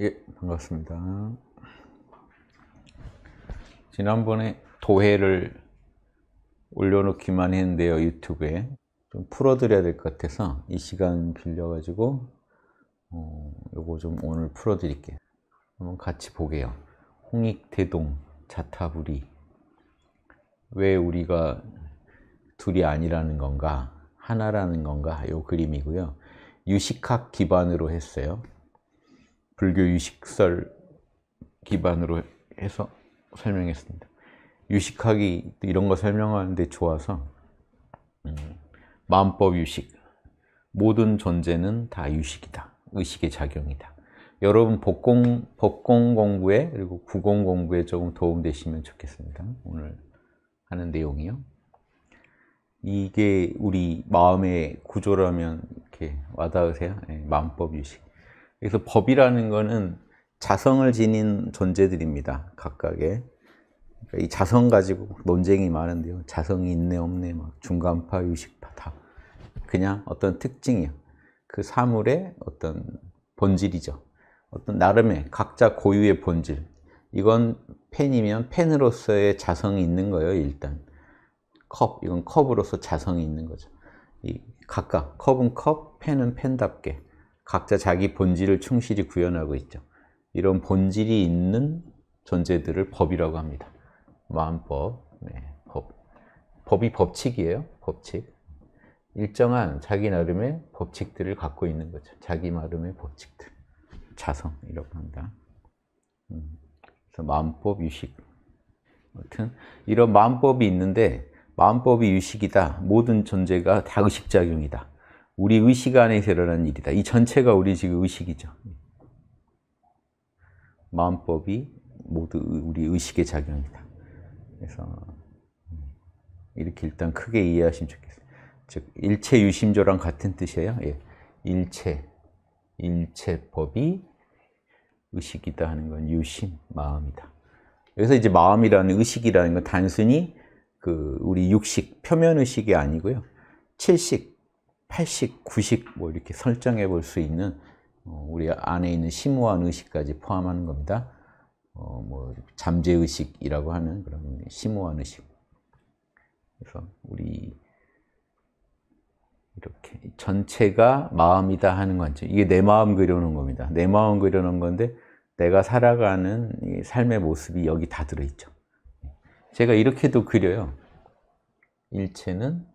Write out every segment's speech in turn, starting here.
예, 반갑습니다. 지난번에 도해를 올려놓기만 했는데요, 유튜브에. 좀 풀어드려야 될 것 같아서 이 시간 빌려가지고 어, 요거 좀 오늘 풀어드릴게요. 한번 같이 보게요. 홍익대동 자타부리 왜 우리가 둘이 아니라는 건가 하나라는 건가 요 그림이고요. 유식학 기반으로 했어요. 불교 유식설 기반으로 해서 설명했습니다. 유식학이 이런 거 설명하는데 좋아서 음, 마음법 유식 모든 존재는 다 유식이다. 의식의 작용이다. 여러분 복공, 법공 공부에 그리고 구공 공부에 조금 도움되시면 좋겠습니다. 오늘 하는 내용이요. 이게 우리 마음의 구조라면 이렇게 와닿으세요? 네, 마음법 유식. 그래서 법이라는 거는 자성을 지닌 존재들입니다. 각각의. 그러니까 이 자성 가지고 논쟁이 많은데요. 자성이 있네 없네 막 중간파 유식파 다 그냥 어떤 특징이요. 그 사물의 어떤 본질이죠. 어떤 나름의 각자 고유의 본질. 이건 펜이면 펜으로서의 자성이 있는 거예요, 일단. 컵, 이건 컵으로서 자성이 있는 거죠. 이 각각 컵은 컵, 펜은 펜답게. 각자 자기 본질을 충실히 구현하고 있죠. 이런 본질이 있는 존재들을 법이라고 합니다. 마음법, 네, 법. 법이 법칙이에요, 법칙. 일정한 자기 나름의 법칙들을 갖고 있는 거죠. 자기 나름의 법칙들. 자성이라고 한다. 음, 그래서 마음법, 유식. 아무튼 이런 마음법이 있는데 마음법이 유식이다. 모든 존재가 다 의식작용이다. 우리 의식 안에서 일어나는 일이다. 이 전체가 우리 지금 의식이죠. 마음법이 모두 우리 의식의 작용이다. 그래서 이렇게 일단 크게 이해하시면 좋겠어요. 즉 일체 유심조랑 같은 뜻이에요. 예. 일체 일체법이 의식이다 하는 건 유심 마음이다. 여기서 이제 마음이라는 의식이라는 건 단순히 그 우리 육식 표면 의식이 아니고요. 칠식 8 0 9 0 뭐 이렇게 설정해 볼 수 있는 어, 우리 안에 있는 심오한 의식까지 포함하는 겁니다. 어, 뭐 잠재 의식이라고 하는 그런 심오한 의식. 그래서 우리 이렇게 전체가 마음이다 하는 관점. 이게 내 마음 그려놓은 겁니다. 내 마음 그려놓은 건데 내가 살아가는 삶의 모습이 여기 다 들어있죠. 제가 이렇게도 그려요. 일체는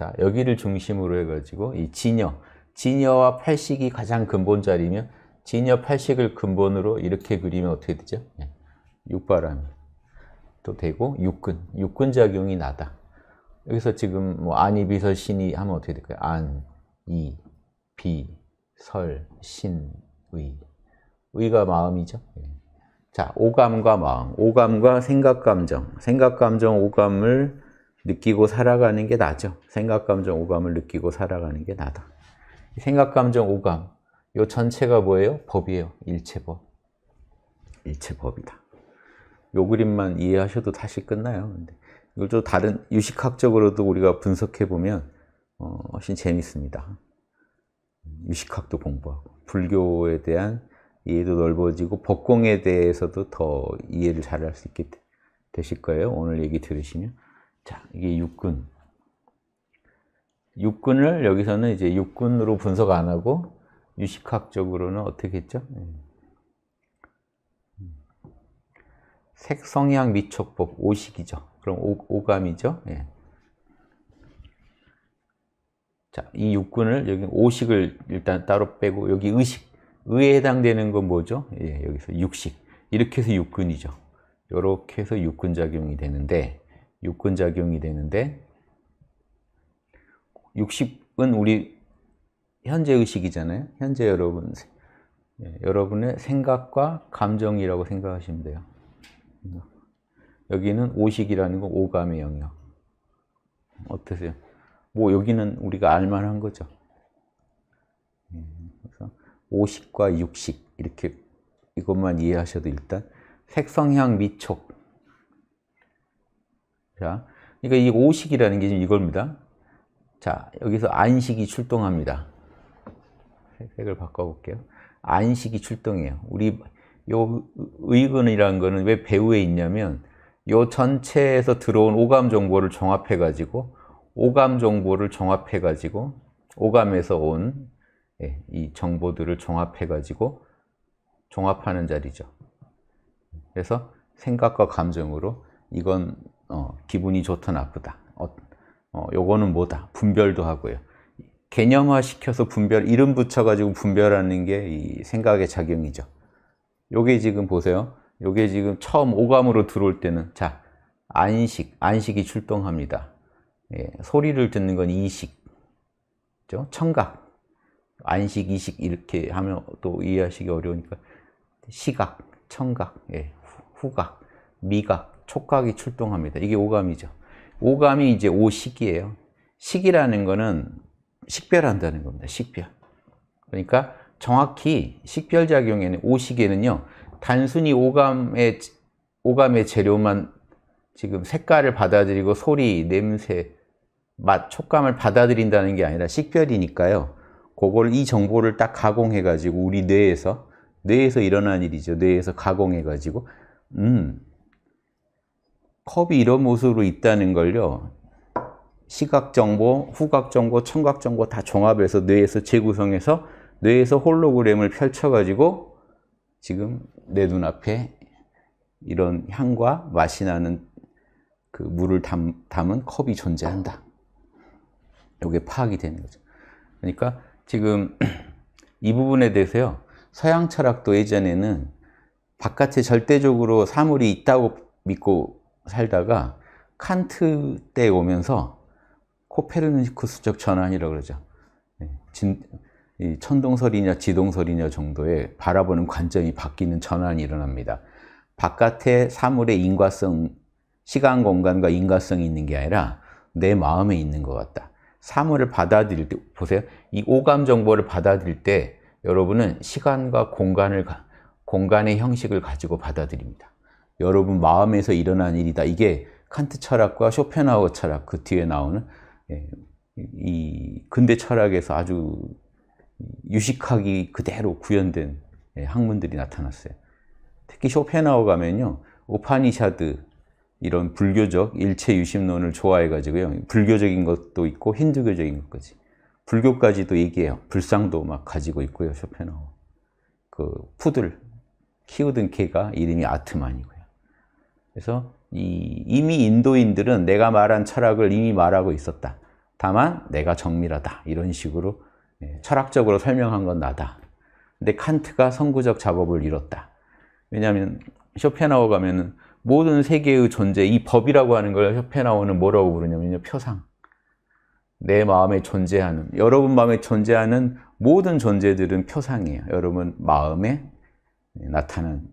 자, 여기를 중심으로 해가지고 이 진여, 진여와 팔식이 가장 근본 자리면 진여 팔식을 근본으로 이렇게 그리면 어떻게 되죠? 예, 육바람이 되고 육근, 육근작용이 나다. 여기서 지금 뭐 안이 비설 신이 하면 어떻게 될까요? 안, 이, 비, 설, 신, 의. 의가 마음이죠. 예. 자, 오감과 마음, 오감과 생각, 감정, 생각, 감정, 오감을 느끼고 살아가는 게 나죠. 생각, 감정, 오감을 느끼고 살아가는 게 나다. 생각, 감정, 오감 이 전체가 뭐예요? 법이에요. 일체법. 일체법이다. 요 그림만 이해하셔도 다시 끝나요. 근데 이걸 또 다른 유식학적으로도 우리가 분석해 보면 어, 훨씬 재밌습니다. 유식학도 공부하고 불교에 대한 이해도 넓어지고 법공에 대해서도 더 이해를 잘 할 수 있게 되실 거예요. 오늘 얘기 들으시면. 자, 이게 육군. 육군을 여기서는 이제 육군으로 분석 안 하고 유식학적으로는 어떻게 했죠? 예. 색성향 미척법 오식이죠. 그럼 오, 감이죠 예. 자, 이 육군을 여기 오식을 일단 따로 빼고 여기 의식 의에 해당되는 건 뭐죠? 예, 여기서 육식 이렇게 해서 육군이죠. 이렇게 해서 육군 작용이 되는데 육근작용이 되는데 60은 우리 현재 의식이잖아요. 현재 여러분 예, 여러분의 생각과 감정이라고 생각하시면 돼요. 여기는 오식이라는 건 오감의 영역. 어떠세요? 뭐 여기는 우리가 알만한 거죠. 예, 그래서 오식과 육식 이렇게 이것만 이해하셔도 일단 색성향 미촉 자, 그러니까 이 오식이라는 게 지금 이겁니다. 자, 여기서 안식이 출동합니다. 색을 바꿔볼게요. 안식이 출동해요. 우리 요 의근이라는 거는 왜 배후에 있냐면 요 전체에서 들어온 오감 정보를 종합해 가지고 오감 정보를 종합해 가지고 오감에서 온이 예, 정보들을 종합해 가지고 종합하는 자리죠. 그래서 생각과 감정으로 이건 어, 기분이 좋다 나쁘다 어, 어, 요거는 뭐다 분별도 하고요 개념화 시켜서 분별 이름 붙여 가지고 분별하는 게 이 생각의 작용이죠 요게 지금 보세요 요게 지금 처음 오감으로 들어올 때는 자 안식 안식이 출동합니다 예, 소리를 듣는 건 이식 그죠? 청각 안식 이식 이렇게 하면 또 이해하시기 어려우니까 시각 청각 예, 후각 미각 촉각이 출동합니다. 이게 오감이죠. 오감이 이제 오식이에요. 식이라는 거는 식별한다는 겁니다. 식별. 그러니까 정확히 식별작용에는 오식에는요. 단순히 오감의 오감의 재료만 지금 색깔을 받아들이고 소리, 냄새, 맛, 촉감을 받아들인다는 게 아니라 식별이니까요. 그걸 이 정보를 딱 가공해 가지고 우리 뇌에서 뇌에서 일어난 일이죠. 뇌에서 가공해 가지고 음, 컵이 이런 모습으로 있다는 걸요. 시각정보, 후각정보, 청각정보 다 종합해서 뇌에서 재구성해서 뇌에서 홀로그램을 펼쳐가지고 지금 내 눈앞에 이런 향과 맛이 나는 그 물을 담, 담은 컵이 존재한다. 이게 파악이 되는 거죠. 그러니까 지금 이 부분에 대해서요. 서양 철학도 예전에는 바깥에 절대적으로 사물이 있다고 믿고 살다가 칸트 때 오면서 코페르니쿠스적 전환이라고 그러죠. 예, 진, 천동설이냐 지동설이냐 정도의 바라보는 관점이 바뀌는 전환이 일어납니다. 바깥에 사물의 인과성, 시간 공간과 인과성이 있는 게 아니라 내 마음에 있는 것 같다. 사물을 받아들일 때, 보세요. 이 오감 정보를 받아들일 때 여러분은 시간과 공간을, 공간의 형식을 가지고 받아들입니다. 여러분 마음에서 일어난 일이다. 이게 칸트 철학과 쇼펜하우어 철학 그 뒤에 나오는 예, 이 근대 철학에서 아주 유식하기 그대로 구현된 예, 학문들이 나타났어요. 특히 쇼펜하우어 가면요. 오파니샤드 이런 불교적 일체 유심론을 좋아해 가지고요. 불교적인 것도 있고 힌두교적인 것까지. 불교까지도 얘기해요. 불상도 막 가지고 있고요. 쇼펜하우어. 그 푸들 키우던 개가 이름이 아트만이고요. 그래서 이미 인도인들은 내가 말한 철학을 이미 말하고 있었다. 다만 내가 정밀하다. 이런 식으로 예, 철학적으로 설명한 건 나다. 근데 칸트가 선구적 작업을 이뤘다. 왜냐하면 쇼펜하워 가면은 모든 세계의 존재, 이 법이라고 하는 걸 쇼펜하워는 뭐라고 부르냐면요. 표상. 내 마음에 존재하는, 여러분 마음에 존재하는 모든 존재들은 표상이에요. 여러분 마음에 나타나는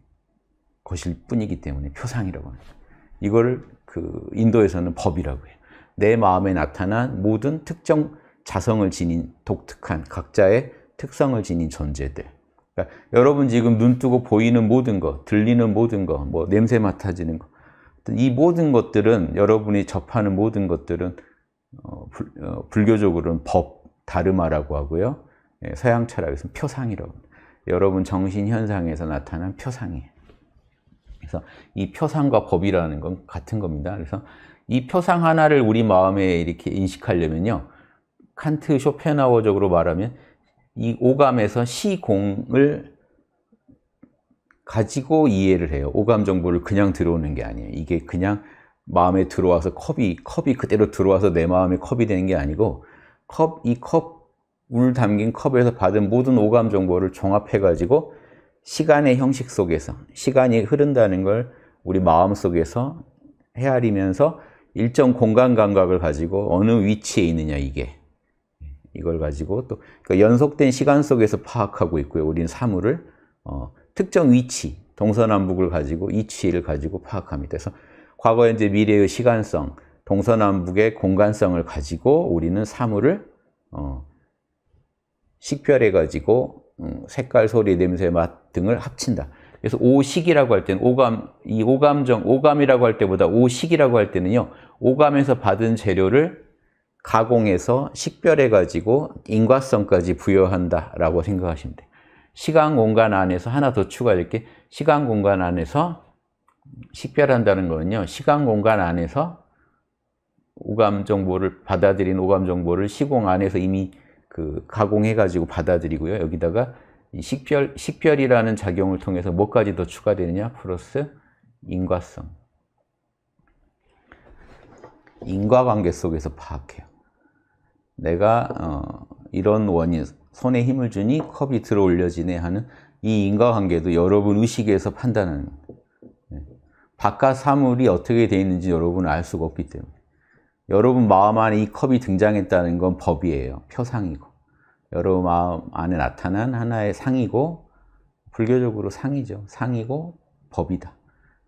것일 뿐이기 때문에 표상이라고 합니다. 이걸 그 인도에서는 법이라고 해요. 내 마음에 나타난 모든 특정 자성을 지닌 독특한 각자의 특성을 지닌 존재들. 그러니까 여러분 지금 눈 뜨고 보이는 모든 것, 들리는 모든 것, 뭐 냄새 맡아지는 것, 이 모든 것들은 여러분이 접하는 모든 것들은 어, 불, 어, 불교적으로는 법 다르마라고 하고요. 예, 서양 철학에서는 표상이라고 합니다. 여러분 정신 현상에서 나타난 표상이에요. 그래서 이 표상과 법이라는 건 같은 겁니다. 그래서 이 표상 하나를 우리 마음에 이렇게 인식하려면요. 칸트 쇼펜하워적으로 말하면 이 오감에서 시공을 가지고 이해를 해요. 오감 정보를 그냥 들어오는 게 아니에요. 이게 그냥 마음에 들어와서 컵이 컵이 그대로 들어와서 내 마음에 컵이 되는 게 아니고 컵 이 컵 물 담긴 컵에서 받은 모든 오감 정보를 종합해 가지고 시간의 형식 속에서 시간이 흐른다는 걸 우리 마음 속에서 헤아리면서 일정 공간 감각을 가지고 어느 위치에 있느냐 이게 이걸 가지고 또 그러니까 연속된 시간 속에서 파악하고 있고요. 우리는 사물을 어, 특정 위치 동서남북을 가지고 위치를 가지고 파악합니다. 그래서 과거 현재 미래의 시간성 동서남북의 공간성을 가지고 우리는 사물을 어, 식별해 가지고 음, 색깔, 소리, 냄새, 맛 등을 합친다. 그래서 오식이라고 할 때는 오감, 이 오감정, 오감이라고 할 때보다 오식이라고 할 때는요, 오감에서 받은 재료를 가공해서 식별해가지고 인과성까지 부여한다라고 생각하시면 돼요. 시간 공간 안에서 하나 더 추가할게. 시간 공간 안에서 식별한다는 거는요, 시간 공간 안에서 오감 정보를 받아들인 오감 정보를 시공 안에서 이미 그 가공해 가지고 받아들이고요. 여기다가 이 식별 식별이라는 작용을 통해서 뭐까지 더 추가되느냐? 플러스 인과성. 인과관계 속에서 파악해요. 내가 어, 이런 원인, 손에 힘을 주니 컵이 들어 올려지네 하는 이 인과관계도 여러분 의식에서 판단하는 예. 바깥 사물이 어떻게 되어 있는지 여러분은 알 수가 없기 때문에 여러분 마음 안에 이 컵이 등장했다는 건 법이에요. 표상이고 여러 마음 안에 나타난 하나의 상이고 불교적으로 상이죠. 상이고 법이다.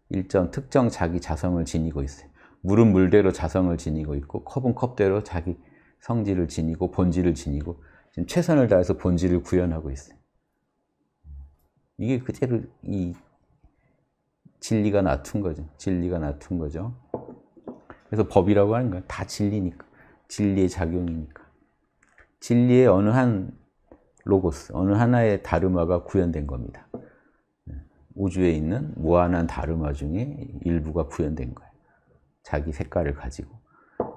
일정 특정 자기 자성을 지니고 있어요. 물은 물대로 자성을 지니고 있고 컵은 컵대로 자기 성질을 지니고 본질을 지니고 지금 최선을 다해서 본질을 구현하고 있어요. 이게 그대로 이 진리가 나툰 거죠. 진리가 나툰 거죠. 그래서 법이라고 하는 건 다 진리니까. 진리의 작용이니까. 진리의 어느 한 로고스, 어느 하나의 다르마가 구현된 겁니다. 우주에 있는 무한한 다르마 중에 일부가 구현된 거예요. 자기 색깔을 가지고.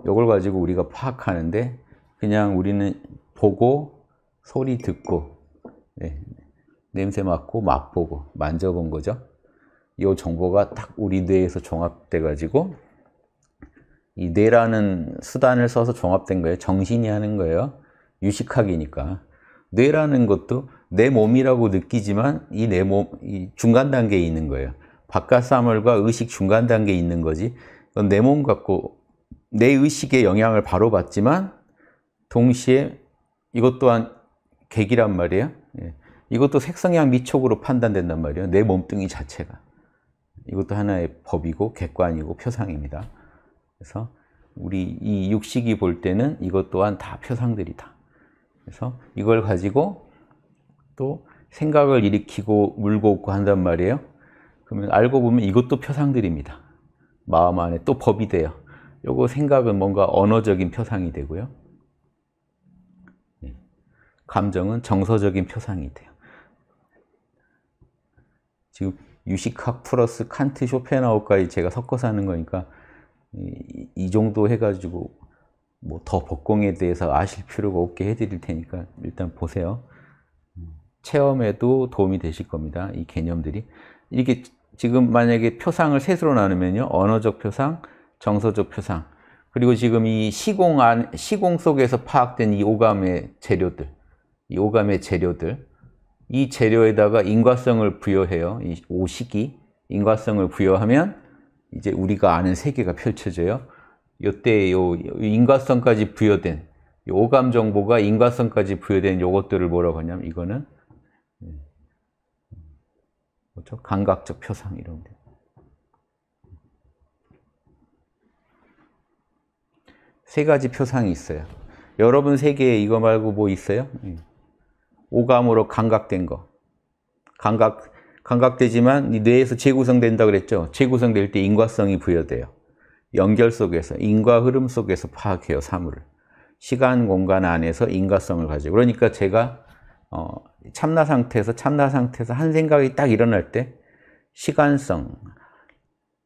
이걸 가지고 우리가 파악하는데 그냥 우리는 보고, 소리 듣고, 네. 냄새 맡고, 맛보고, 만져본 거죠. 이 정보가 딱 우리 뇌에서 종합돼가지고 이 뇌라는 수단을 써서 종합된 거예요. 정신이 하는 거예요. 유식학이니까 뇌라는 것도 내 몸이라고 느끼지만 이 내 몸, 이 중간 단계에 있는 거예요. 바깥 사물과 의식 중간 단계에 있는 거지. 내몸 같고 내 의식의 영향을 바로 받지만 동시에 이것 또한 계기란 말이에요. 예. 이것도 색상향 미촉으로 판단된단 말이에요. 내 몸뚱이 자체가. 이것도 하나의 법이고 객관이고 표상입니다. 그래서 우리 이 육식이 볼 때는 이것 또한 다 표상들이다. 그래서 이걸 가지고 또 생각을 일으키고 물고 웃고 한단 말이에요. 그러면 알고 보면 이것도 표상들입니다. 마음 안에 또 법이 돼요. 요거 생각은 뭔가 언어적인 표상이 되고요. 예. 감정은 정서적인 표상이 돼요. 지금 유식학 플러스 칸트 쇼펜하우까지 제가 섞어서 하는 거니까 이, 이 정도 해가지고 뭐더복공에 대해서 아실 필요가 없게 해드릴 테니까 일단 보세요. 체험에도 도움이 되실 겁니다. 이 개념들이. 이게 지금 만약에 표상을 셋으로 나누면요. 언어적 표상, 정서적 표상, 그리고 지금 이 시공 안, 시공 속에서 파악된 이 오감의 재료들, 이 오감의 재료들, 이 재료에다가 인과성을 부여해요. 이 오식이 인과성을 부여하면 이제 우리가 아는 세계가 펼쳐져요. 요때 요 인과성까지 부여된 오감 정보가 인과성까지 부여된 요것들을 뭐라고 하냐면 이거는 그렇죠? 감각적 표상 이런 데. 세 가지 표상이 있어요. 여러분 세계에 이거 말고 뭐 있어요? 예. 오감으로 감각된 거. 감각, 감각되지만 뇌에서 재구성된다 그랬죠? 재구성될 때 인과성이 부여돼요. 연결 속에서, 인과 흐름 속에서 파악해요, 사물을. 시간, 공간 안에서 인과성을 가지고. 그러니까 제가 어, 참나 상태에서, 참나 상태에서 한 생각이 딱 일어날 때 시간성.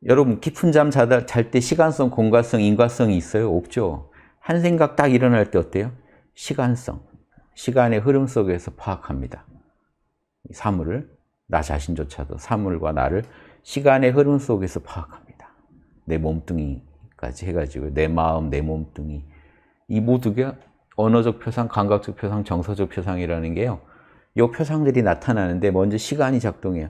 여러분, 깊은 잠 자다 잘 때 시간성, 공간성, 인과성이 있어요? 없죠. 한 생각 딱 일어날 때 어때요? 시간성. 시간의 흐름 속에서 파악합니다. 사물을, 나 자신조차도 사물과 나를 시간의 흐름 속에서 파악합니다. 내 몸뚱이까지 해가지고 내 마음, 내 몸뚱이 이 모두가 언어적 표상, 감각적 표상, 정서적 표상이라는 게요. 이 표상들이 나타나는데 먼저 시간이 작동해요.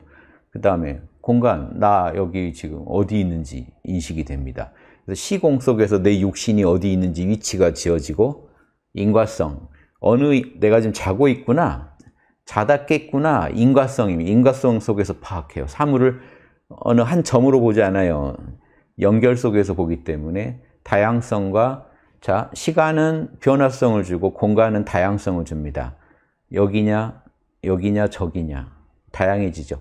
그 다음에 공간, 나 여기 지금 어디 있는지 인식이 됩니다. 그래서 시공 속에서 내 육신이 어디 있는지 위치가 지어지고 인과성, 어느 내가 지금 자고 있구나, 자다 깼구나, 인과성입니다. 인과성 속에서 파악해요. 사물을 어느 한 점으로 보지 않아요. 연결 속에서 보기 때문에 다양성과 자, 시간은 변화성을 주고 공간은 다양성을 줍니다. 여기냐, 여기냐, 저기냐. 다양해지죠.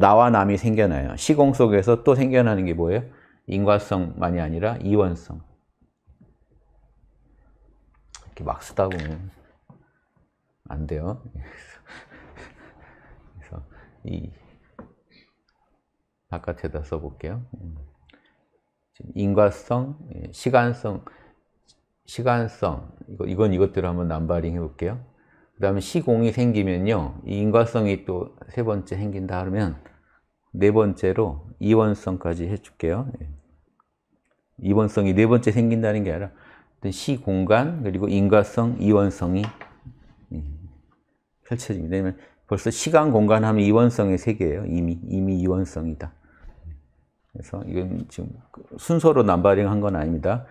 나와 남이 생겨나요. 시공 속에서 또 생겨나는 게 뭐예요? 인과성만이 아니라 이원성. 이렇게 막 쓰다 보면 안 돼요. 그래서 이 바깥에다 써볼게요. 음. 인과성, 예, 시간성, 시간성 이건 이것들을 한번 남발링 해볼게요. 그 다음에 시공이 생기면요. 이 인과성이 또 세 번째 생긴다 하면네 번째로 이원성까지 해줄게요. 예. 이원성이 네 번째 생긴다는 게 아니라 시공간 그리고 인과성, 이원성이 예, 펼쳐집니다. 왜냐면 벌써 시간 공간 하면 이원성의 세계예요. 이미 이미 이원성이다. 그래서 이건 지금 순서로 남바링 한 건 아닙니다.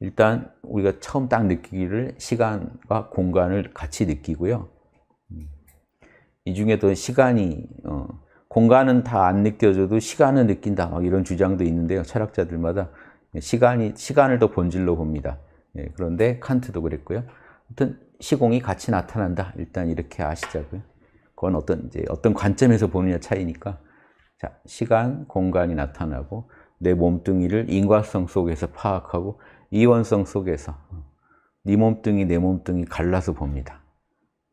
일단 우리가 처음 딱 느끼기를 시간과 공간을 같이 느끼고요. 이 중에도 시간이 어, 공간은 다 안 느껴져도 시간은 느낀다 이런 주장도 있는데요. 철학자들마다 시간이 시간을 더 본질로 봅니다. 예, 그런데 칸트도 그랬고요. 아무 시공이 같이 나타난다. 일단 이렇게 아시자고요. 그건 어떤 이제 어떤 관점에서 보느냐 차이니까 자, 시간, 공간이 나타나고 내 몸뚱이를 인과성 속에서 파악하고 이원성 속에서 네 몸뚱이, 내 몸뚱이 갈라서 봅니다.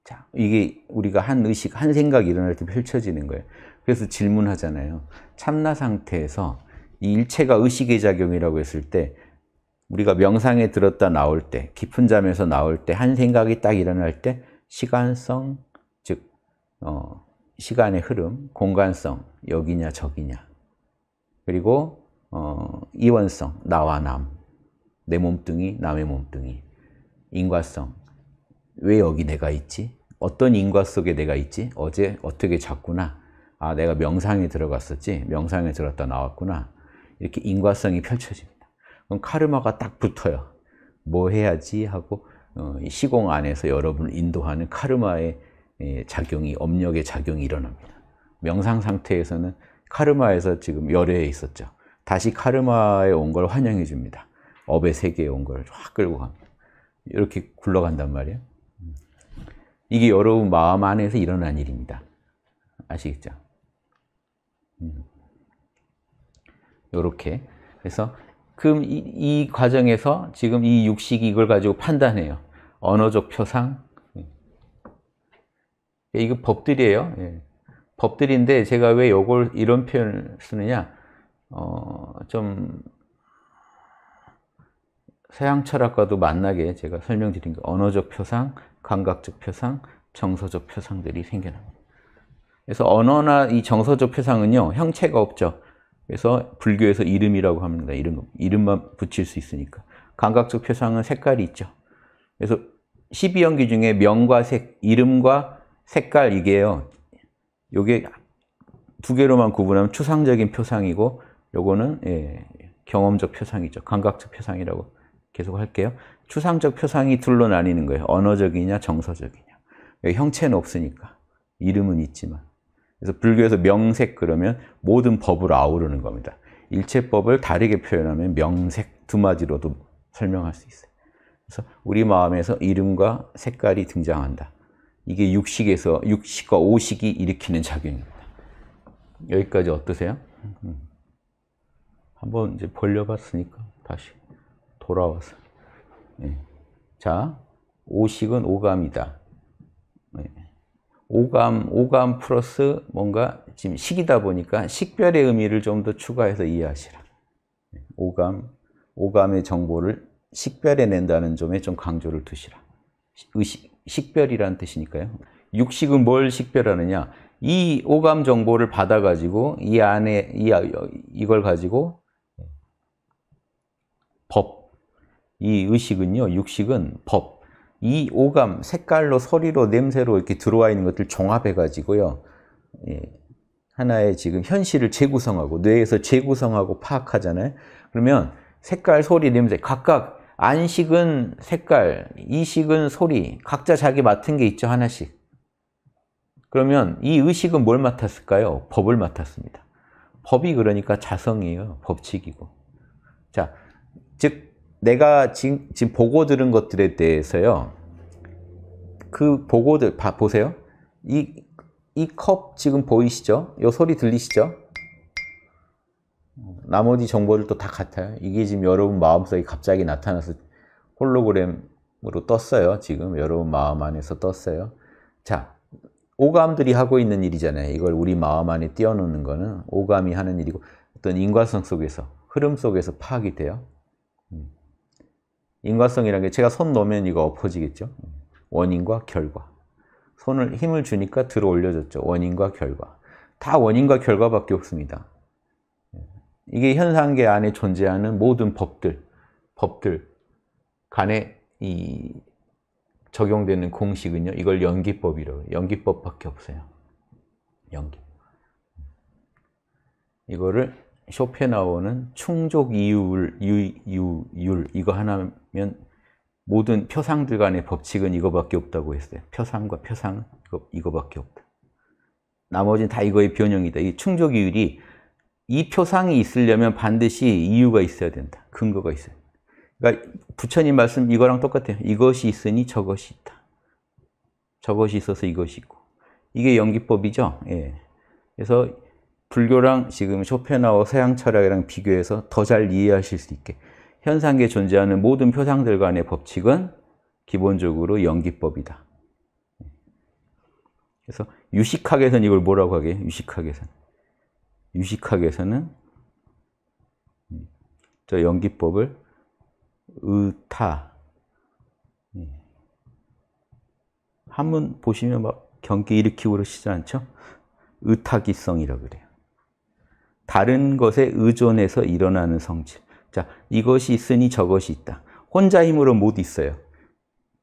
자, 이게 우리가 한 의식, 한 생각이 일어날 때 펼쳐지는 거예요. 그래서 질문하잖아요. 참나 상태에서 이 일체가 의식의 작용이라고 했을 때 우리가 명상에 들었다 나올 때, 깊은 잠에서 나올 때, 한 생각이 딱 일어날 때 시간성, 즉 어, 시간의 흐름, 공간성, 여기냐 저기냐 그리고 어, 이원성, 나와 남, 내 몸뚱이, 남의 몸뚱이 인과성, 왜 여기 내가 있지? 어떤 인과 속에 내가 있지? 어제 어떻게 잤구나? 아, 내가 명상에 들어갔었지? 명상에 들었다 나왔구나. 이렇게 인과성이 펼쳐집니다. 그럼 카르마가 딱 붙어요. 뭐 해야지? 하고 어, 시공 안에서 여러분을 인도하는 카르마의 예, 작용이 업력의 작용이 일어납니다. 명상 상태에서는 카르마에서 지금 열에 있었죠. 다시 카르마에 온 걸 환영해 줍니다. 업의 세계에 온 걸 확 끌고 갑니다. 이렇게 굴러간단 말이에요. 이게 여러분 마음 안에서 일어난 일입니다. 아시겠죠? 이렇게 음. 그래서 그럼 이, 이 과정에서 지금 이 육식이 이걸 가지고 판단해요. 언어적 표상, 예, 이거 법들이에요. 예. 법들인데 제가 왜 요걸 이런 표현을 쓰느냐? 어, 좀 서양 철학과도 만나게 제가 설명드린 게 언어적 표상, 감각적 표상, 정서적 표상들이 생겨납니다. 그래서 언어나 이 정서적 표상은요 형체가 없죠. 그래서 불교에서 이름이라고 합니다. 이름 이름만 붙일 수 있으니까. 감각적 표상은 색깔이 있죠. 그래서 12연기 중에 명과 색, 이름과 색깔 이게요. 요게 두 개로만 구분하면 추상적인 표상이고 요거는 예, 경험적 표상이죠. 감각적 표상이라고 계속 할게요. 추상적 표상이 둘로 나뉘는 거예요. 언어적이냐 정서적이냐. 예, 형체는 없으니까 이름은 있지만 그래서 불교에서 명색 그러면 모든 법을 아우르는 겁니다. 일체법을 다르게 표현하면 명색 두 마디로도 설명할 수 있어요. 그래서 우리 마음에서 이름과 색깔이 등장한다. 이게 육식에서 육식과 오식이 일으키는 작용입니다. 여기까지 어떠세요? 음. 한번 이제 벌려봤으니까 다시 돌아와서 네. 자 오식은 오감이다. 네. 오감 오감 플러스 뭔가 지금 식이다 보니까 식별의 의미를 좀 더 추가해서 이해하시라. 네. 오감 오감의 정보를 식별해 낸다는 점에 좀 강조를 두시라. 의식 식별이라는 뜻이니까요. 육식은 뭘 식별하느냐? 이 오감 정보를 받아가지고 이 안에 이, 이걸 가지고 법, 이 의식은요, 육식은 법, 이 오감, 색깔로, 소리로, 냄새로 이렇게 들어와 있는 것들 종합해가지고요, 예, 하나의 지금 현실을 재구성하고, 뇌에서 재구성하고 파악하잖아요. 그러면 색깔, 소리, 냄새 각각 안식은 색깔, 이식은 소리, 각자 자기 맡은 게 있죠, 하나씩. 그러면 이 의식은 뭘 맡았을까요? 법을 맡았습니다. 법이 그러니까 자성이에요. 법칙이고. 자, 즉 내가 지금, 지금 보고 들은 것들에 대해서요. 그 보고들 봐 보세요. 이 이 컵 지금 보이시죠? 이 소리 들리시죠? 나머지 정보를 또다 같아요. 이게 지금 여러분 마음속에 갑자기 나타나서 홀로그램으로 떴어요. 지금 여러분 마음 안에서 떴어요. 자, 오감들이 하고 있는 일이잖아요. 이걸 우리 마음 안에 띄워놓는 거는 오감이 하는 일이고 어떤 인과성 속에서, 흐름 속에서 파악이 돼요. 음. 인과성이라는 게 제가 손 놓으면 이거 엎어지겠죠. 원인과 결과. 손을 힘을 주니까 들어 올려졌죠. 원인과 결과. 다 원인과 결과밖에 없습니다. 이게 현상계 안에 존재하는 모든 법들, 법들 간에 이 적용되는 공식은요. 이걸 연기법이라고 해요. 연기법밖에 없어요. 연기. 이거를 쇼펜하우어는 충족 이율, 유, 유, 율 이거 하나면 모든 표상들 간의 법칙은 이거밖에 없다고 했어요. 표상과 표상 이거, 이거밖에 없다. 나머지는 다 이거의 변형이다. 이 충족이율이 이 표상이 있으려면 반드시 이유가 있어야 된다. 근거가 있어야 된다. 그러니까 부처님 말씀 이거랑 똑같아요. 이것이 있으니 저것이 있다. 저것이 있어서 이것이 있고. 이게 연기법이죠. 예. 그래서 불교랑 지금 쇼펜하워 서양 철학이랑 비교해서 더 잘 이해하실 수 있게 현상계에 존재하는 모든 표상들 간의 법칙은 기본적으로 연기법이다. 예. 그래서 유식학에서는 이걸 뭐라고 하게? 유식학에서는. 유식학에서는 저 연기법을 의타 예. 한문 보시면 막 경기 일으키고 그러시지 않죠? 의타기성이라고 그래요. 다른 것에 의존해서 일어나는 성질. 자, 이것이 있으니 저것이 있다. 혼자 힘으로 못 있어요.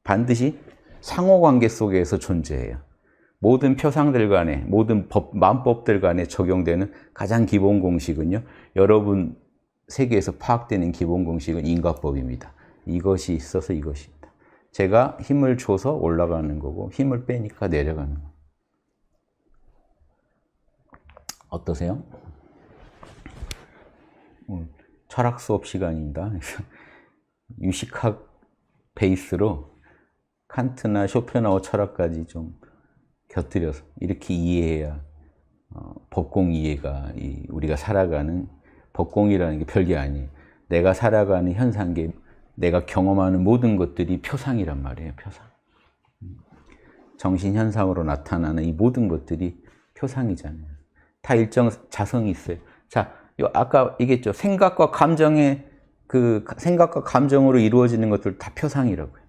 반드시 상호관계 속에서 존재해요. 모든 표상들 간에 모든 법, 만법들 간에 적용되는 가장 기본 공식은요. 여러분 세계에서 파악되는 기본 공식은 인과법입니다. 이것이 있어서 이것이 있다. 제가 힘을 줘서 올라가는 거고 힘을 빼니까 내려가는 거. 어떠세요? 음, 철학 수업 시간입니다. 유식학 베이스로 칸트나 쇼펜하우 철학까지 좀 곁들여서 이렇게 이해해야 어, 법공 이해가 이 우리가 살아가는 법공이라는 게 별게 아니에요. 내가 살아가는 현상계, 내가 경험하는 모든 것들이 표상이란 말이에요. 표상. 정신 현상으로 나타나는 이 모든 것들이 표상이잖아요. 다 일정 자성이 있어요. 자, 아까 얘기했죠. 생각과 감정의 그 생각과 감정으로 이루어지는 것들 다 표상이라고요.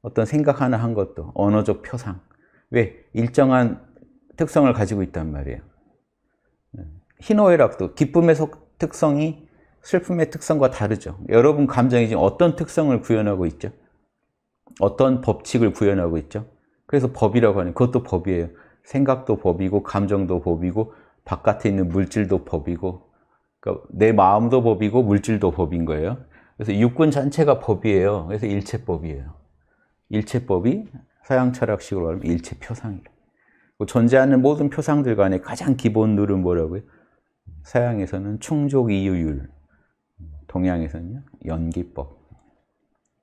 어떤 생각 하나 한 것도 언어적 표상. 왜? 일정한 특성을 가지고 있단 말이에요. 희노애락도 기쁨의 속, 특성이 슬픔의 특성과 다르죠. 여러분 감정이 지금 어떤 특성을 구현하고 있죠? 어떤 법칙을 구현하고 있죠? 그래서 법이라고 하는 그것도 법이에요. 생각도 법이고 감정도 법이고 바깥에 있는 물질도 법이고 그러니까 내 마음도 법이고 물질도 법인 거예요. 그래서 육군 전체가 법이에요. 그래서 일체법이에요. 일체법이 서양 철학식으로 말하면 일체 표상이라. 그 존재하는 모든 표상들 간의 가장 기본 룰은 뭐라고요? 서양에서는 충족 이유율, 동양에서는 연기법,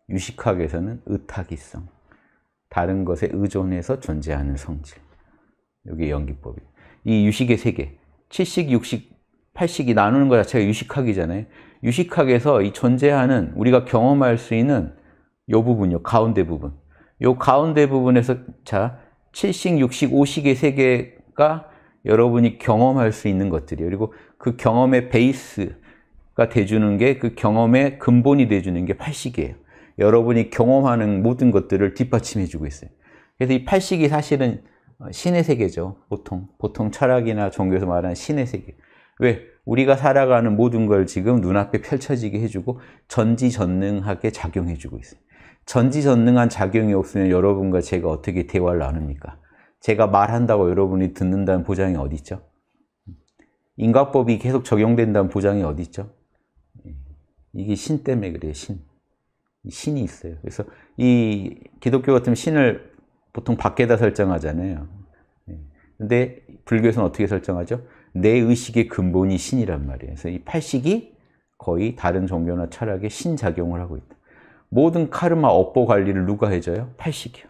유식학에서는 의탁이성, 다른 것에 의존해서 존재하는 성질. 여기 연기법이. 이 유식의 세계, 7식, 6식, 8식이 나누는 것 자체가 유식학이잖아요. 유식학에서 이 존재하는, 우리가 경험할 수 있는 요 부분요, 가운데 부분. 요 가운데 부분에서 자7 0 6 0 5 0의세계가 여러분이 경험할 수 있는 것들이에요. 그리고 그 경험의 베이스가 돼주는 게 그 경험의 근본이 돼주는 게8 0이에요 여러분이 경험하는 모든 것들을 뒷받침해주고 있어요. 그래서 이8 0이 사실은 어, 신의 세계죠. 보통. 보통 철학이나 종교에서 말하는 신의 세계. 왜? 우리가 살아가는 모든 걸 지금 눈앞에 펼쳐지게 해주고 전지전능하게 작용해주고 있어요. 전지전능한 작용이 없으면 여러분과 제가 어떻게 대화를 나눕니까? 제가 말한다고 여러분이 듣는다는 보장이 어디 있죠? 인과법이 계속 적용된다는 보장이 어디 있죠? 이게 신 때문에 그래요, 신. 신이 있어요. 그래서 이 기독교 같으면 신을 보통 밖에다 설정하잖아요. 예. 근데 불교에서는 어떻게 설정하죠? 내 의식의 근본이 신이란 말이에요. 그래서 이 팔식이 거의 다른 종교나 철학에 신작용을 하고 있다. 모든 카르마 업보 관리를 누가 해줘요? 팔식이요.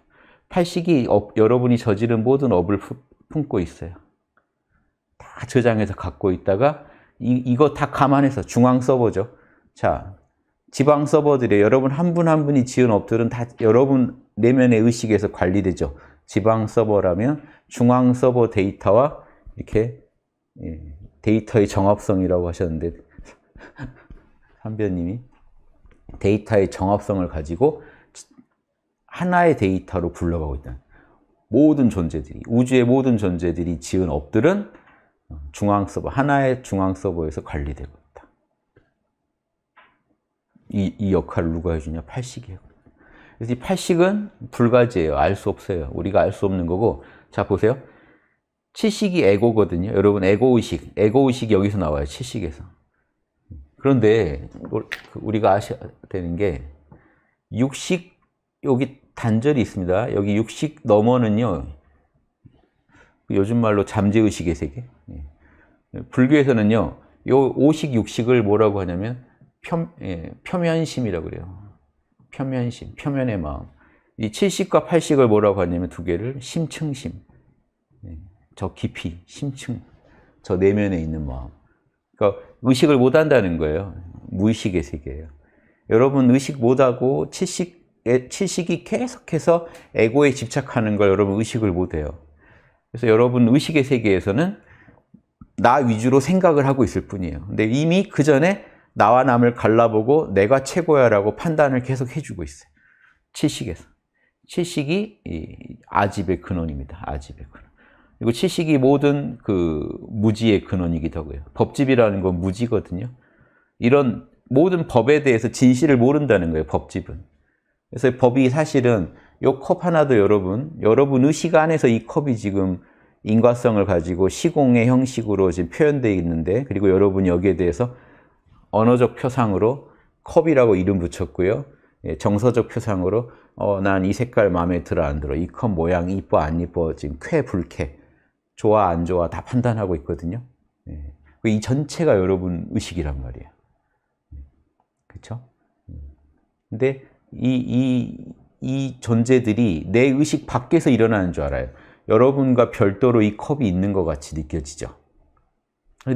팔식이 업, 여러분이 저지른 모든 업을 품, 품고 있어요. 다 저장해서 갖고 있다가 이, 이거 다 감안해서 중앙 서버죠. 자, 지방 서버들이 여러분 한 분 한 분이 지은 업들은 다 여러분 내면의 의식에서 관리되죠. 지방 서버라면 중앙 서버 데이터와 이렇게 예, 데이터의 정합성이라고 하셨는데 한변님이 데이터의 정합성을 가지고 하나의 데이터로 굴러가고 있다는 모든 존재들이 우주의 모든 존재들이 지은 업들은 중앙 서버 하나의 중앙 서버에서 관리되고 있다. 이, 이 역할을 누가 해주냐? 팔식이 해요. 그래서 이 팔식은 불가지예요. 알 수 없어요. 우리가 알 수 없는 거고 자 보세요. 치식이 에고거든요. 여러분 에고의식, 에고의식이 여기서 나와요. 치식에서. 그런데 그 우리가 아셔야 되는 게 육식 여기 단절이 있습니다. 여기 육식 너머는요. 요즘 말로 잠재의식의 세계. 예. 불교에서는요. 요 오식 육식을 뭐라고 하냐면 편, 예, 표면심이라고 그래요. 표면심, 표면의 마음. 이 7식과 8식을 뭐라고 하냐면 두 개를 심층심. 예, 저 깊이, 심층, 저 내면에 있는 마음. 그러니까 의식을 못 한다는 거예요. 무의식의 세계예요. 여러분 의식 못하고 칠식, 칠식이 계속해서 에고에 집착하는 걸 여러분 의식을 못해요. 그래서 여러분 의식의 세계에서는 나 위주로 생각을 하고 있을 뿐이에요. 근데 이미 그 전에 나와 남을 갈라보고 내가 최고야 라고 판단을 계속 해주고 있어요. 칠식에서. 칠식이 아집의 근원입니다. 아집의 근원. 그리고 지식이 모든 그 무지의 근원이기도 하고요. 법집이라는 건 무지거든요. 이런 모든 법에 대해서 진실을 모른다는 거예요, 법집은. 그래서 법이 사실은 요 컵 하나도 여러분, 여러분 의식 안에서 이 컵이 지금 인과성을 가지고 시공의 형식으로 지금 표현되어 있는데 그리고 여러분 여기에 대해서 언어적 표상으로 컵이라고 이름 붙였고요. 예, 정서적 표상으로 어, 난 이 색깔 마음에 들어 안 들어 이 컵 모양 이뻐 안 이뻐 지금 쾌 불쾌 좋아 안 좋아 다 판단하고 있거든요. 예. 그 이 전체가 여러분 의식이란 말이에요. 그렇죠? 근데 이, 이, 이 존재들이 내 의식 밖에서 일어나는 줄 알아요. 여러분과 별도로 이 컵이 있는 것 같이 느껴지죠.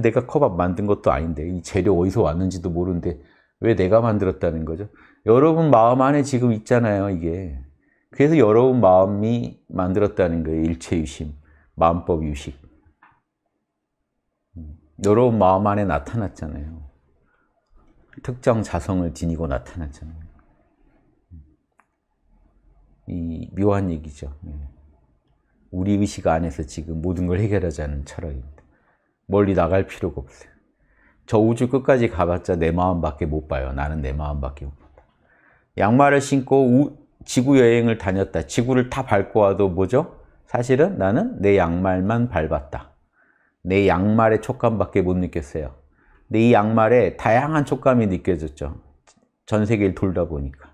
내가 컵밥 만든 것도 아닌데 이 재료 어디서 왔는지도 모르는데 왜 내가 만들었다는 거죠? 여러분 마음 안에 지금 있잖아요 이게 그래서 여러분 마음이 만들었다는 거예요 일체유심 마음법 유식. 여러분 음, 마음 안에 나타났잖아요. 특정 자성을 지니고 나타났잖아요. 음, 이 묘한 얘기죠. 예. 우리 의식 안에서 지금 모든 걸 해결하자는 철학입니다. 멀리 나갈 필요가 없어요. 저 우주 끝까지 가봤자 내 마음밖에 못 봐요. 나는 내 마음밖에 못 본다. 양말을 신고 우, 지구 여행을 다녔다. 지구를 다 밟고 와도 뭐죠? 사실은 나는 내 양말만 밟았다. 내 양말의 촉감밖에 못 느꼈어요. 근데 이 양말에 다양한 촉감이 느껴졌죠. 전 세계를 돌다 보니까.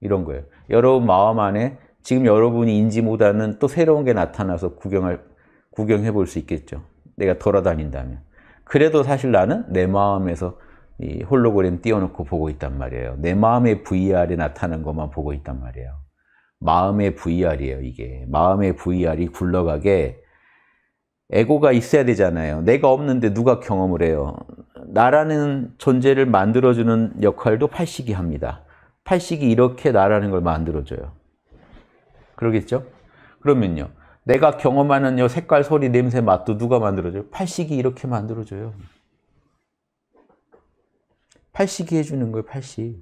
이런 거예요. 여러분 마음 안에 지금 여러분이 인지 보다는또 새로운 게 나타나서 구경할, 구경해 볼 수 있겠죠. 내가 돌아다닌다면. 그래도 사실 나는 내 마음에서 이 홀로그램 띄워놓고 보고 있단 말이에요. 내 마음의 v r 이 나타난 것만 보고 있단 말이에요. 마음의 VR이에요, 이게. 마음의 VR이 굴러가게 에고가 있어야 되잖아요. 내가 없는데 누가 경험을 해요? 나라는 존재를 만들어주는 역할도 팔식이 합니다. 팔식이 이렇게 나라는 걸 만들어줘요. 그러겠죠? 그러면요. 내가 경험하는 요 색깔, 소리, 냄새, 맛도 누가 만들어줘요? 팔식이 이렇게 만들어줘요. 팔식이 해주는 거예요, 팔식.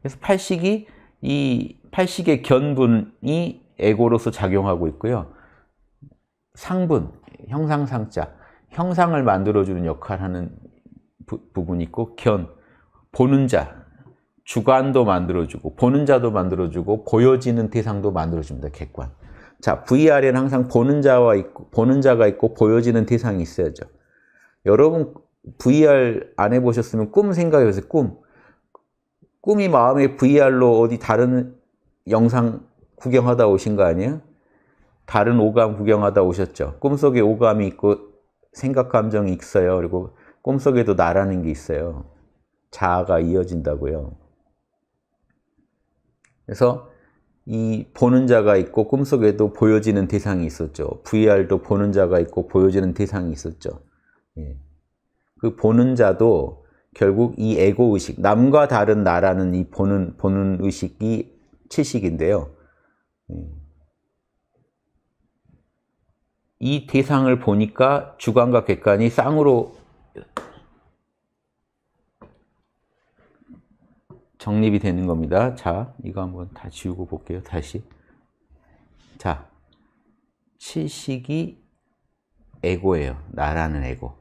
그래서 팔식이 이 팔식의 견분이 에고로서 작용하고 있고요. 상분, 형상상자, 형상을 만들어주는 역할하는 부분이 있고 견, 보는 자, 주관도 만들어주고 보는 자도 만들어주고 보여지는 대상도 만들어줍니다. 객관. 자, VR에는 항상 보는 자와 있고 보는 자가 있고 보여지는 대상이 있어야죠. 여러분 VR 안 해보셨으면 꿈 생각해보세요. 꿈. 꿈이 마음에 VR로 어디 다른 영상 구경하다 오신 거 아니에요? 다른 오감 구경하다 오셨죠? 꿈속에 오감이 있고 생각, 감정이 있어요. 그리고 꿈속에도 나라는 게 있어요. 자아가 이어진다고요. 그래서 이 보는 자가 있고 꿈속에도 보여지는 대상이 있었죠. VR도 보는 자가 있고 보여지는 대상이 있었죠. 예. 그 보는 자도 결국 이 에고의식, 남과 다른 나라는 이 보는, 보는 의식이 채식인데요. 예. 이 대상을 보니까 주관과 객관이 쌍으로 정립이 되는 겁니다. 자, 이거 한번 다 지우고 볼게요. 다시. 자, 채식이 에고예요. 나라는 에고.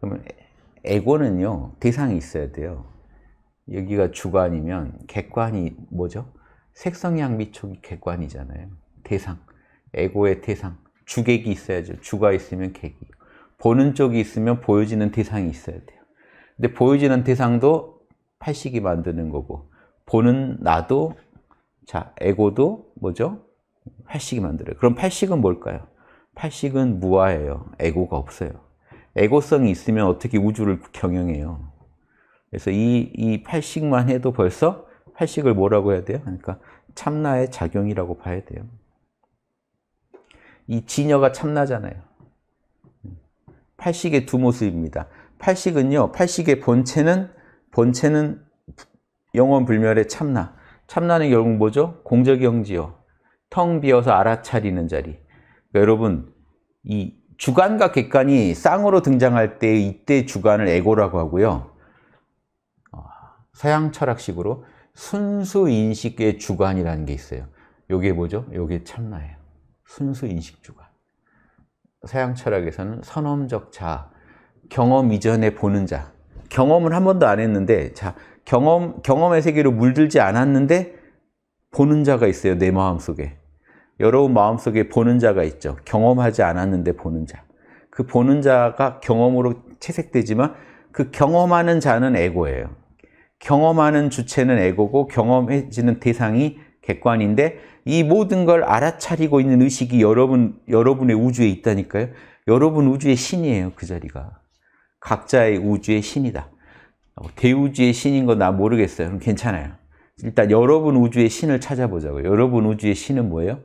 그러면 에고는요, 대상이 있어야 돼요. 여기가 주관이면 객관이 뭐죠? 색성향 미촉이 객관이잖아요. 대상, 에고의 대상, 주객이 있어야죠. 주가 있으면 객이. 보는 쪽이 있으면 보여지는 대상이 있어야 돼요. 근데 보여지는 대상도 팔식이 만드는 거고 보는 나도 자 에고도 뭐죠? 팔식이 만들어요. 그럼 팔식은 뭘까요? 팔식은 무아예요. 에고가 없어요. 에고성이 있으면 어떻게 우주를 경영해요? 그래서 이, 이 팔식만 해도 벌써 회식을 뭐라고 해야 돼요? 그러니까 참나의 작용이라고 봐야 돼요. 이 진여가 참나잖아요. 팔식의 두 모습입니다. 팔식은요, 팔식의 본체는 본체는 영원 불멸의 참나. 참나는 결국 뭐죠? 공적영지요. 텅 비어서 알아차리는 자리. 그러니까 여러분, 이 주관과 객관이 쌍으로 등장할 때 이때 주관을 에고라고 하고요. 어, 서양 철학식으로 순수 인식의 주관이라는 게 있어요. 요게 뭐죠? 요게 참나예요. 순수 인식 주관. 서양 철학에서는 선험적 자, 경험 이전에 보는 자. 경험을 한 번도 안 했는데, 자, 경험, 경험의 세계로 물들지 않았는데, 보는 자가 있어요. 내 마음 속에. 여러분 마음 속에 보는 자가 있죠. 경험하지 않았는데 보는 자. 그 보는 자가 경험으로 채색되지만, 그 경험하는 자는 에고예요. 경험하는 주체는 에고고 경험해지는 대상이 객관인데 이 모든 걸 알아차리고 있는 의식이 여러분, 여러분의 우주에 있다니까요. 여러분 우주의 신이에요, 그 자리가. 각자의 우주의 신이다. 어, 대우주의 신인 거 나 모르겠어요. 그럼 괜찮아요. 일단 여러분 우주의 신을 찾아보자고요. 여러분 우주의 신은 뭐예요?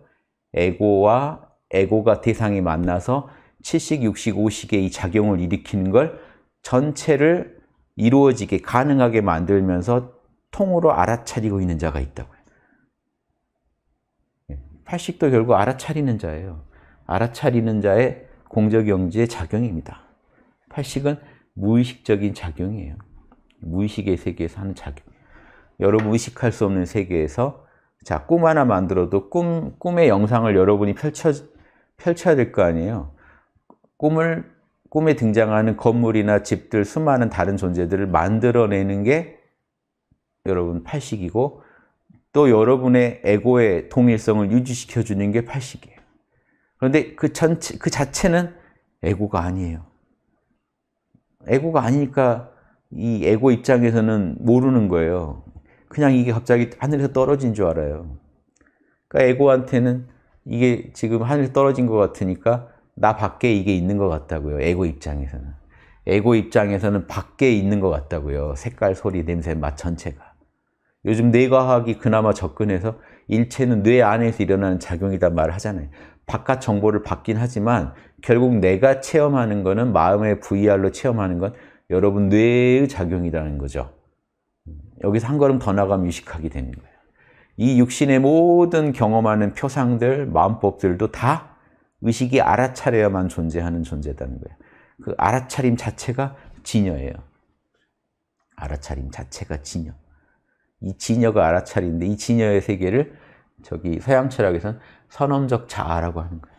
에고와 에고가 대상이 만나서 70, 60, 50의 이 작용을 일으키는 걸 전체를 이루어지게 가능하게 만들면서 통으로 알아차리고 있는 자가 있다고요. 예, 팔식도 결국 알아차리는 자예요. 알아차리는 자의 공적영지의 작용입니다. 팔식은 무의식적인 작용이에요. 무의식의 세계에서 하는 작용. 여러분 의식할 수 없는 세계에서 자, 꿈 하나 만들어도 꿈, 꿈의 영상을 여러분이 펼쳐, 펼쳐야 될 거 아니에요. 꿈을 꿈에 등장하는 건물이나 집들, 수많은 다른 존재들을 만들어내는 게 여러분 팔식이고 또 여러분의 에고의 통일성을 유지시켜 주는 게 팔식이에요. 그런데 그 전체 그 자체는 에고가 아니에요. 에고가 아니니까 이 에고 입장에서는 모르는 거예요. 그냥 이게 갑자기 하늘에서 떨어진 줄 알아요. 그러니까 에고한테는 이게 지금 하늘에 서 떨어진 것 같으니까 나 밖에 이게 있는 것 같다고요. 에고 입장에서는. 에고 입장에서는 밖에 있는 것 같다고요. 색깔, 소리, 냄새, 맛 전체가. 요즘 뇌과학이 그나마 접근해서 일체는 뇌 안에서 일어나는 작용이다 말을 하잖아요. 바깥 정보를 받긴 하지만 결국 내가 체험하는 거는 마음의 VR로 체험하는 건 여러분 뇌의 작용이라는 거죠. 여기서 한 걸음 더 나가면 유식하게 되는 거예요. 이 육신의 모든 경험하는 표상들, 마음법들도 다 의식이 알아차려야만 존재하는 존재다는 거예요. 그 알아차림 자체가 진여예요. 알아차림 자체가 진여. 이 진여가 알아차리는데 이 진여의 세계를 저기 서양 철학에선 선언적 자아라고 하는 거예요.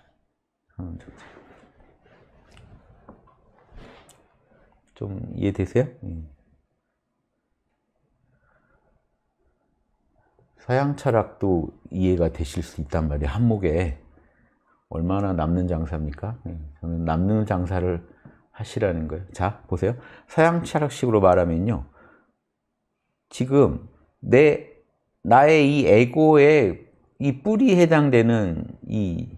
좀 이해되세요? 예. 서양 철학도 이해가 되실 수 있단 말이에요. 한목에 얼마나 남는 장사입니까? 네, 저는 남는 장사를 하시라는 거예요. 자, 보세요. 서양 철학식으로 말하면요. 지금 내 나의 이 에고의 이 뿌리에 해당되는 이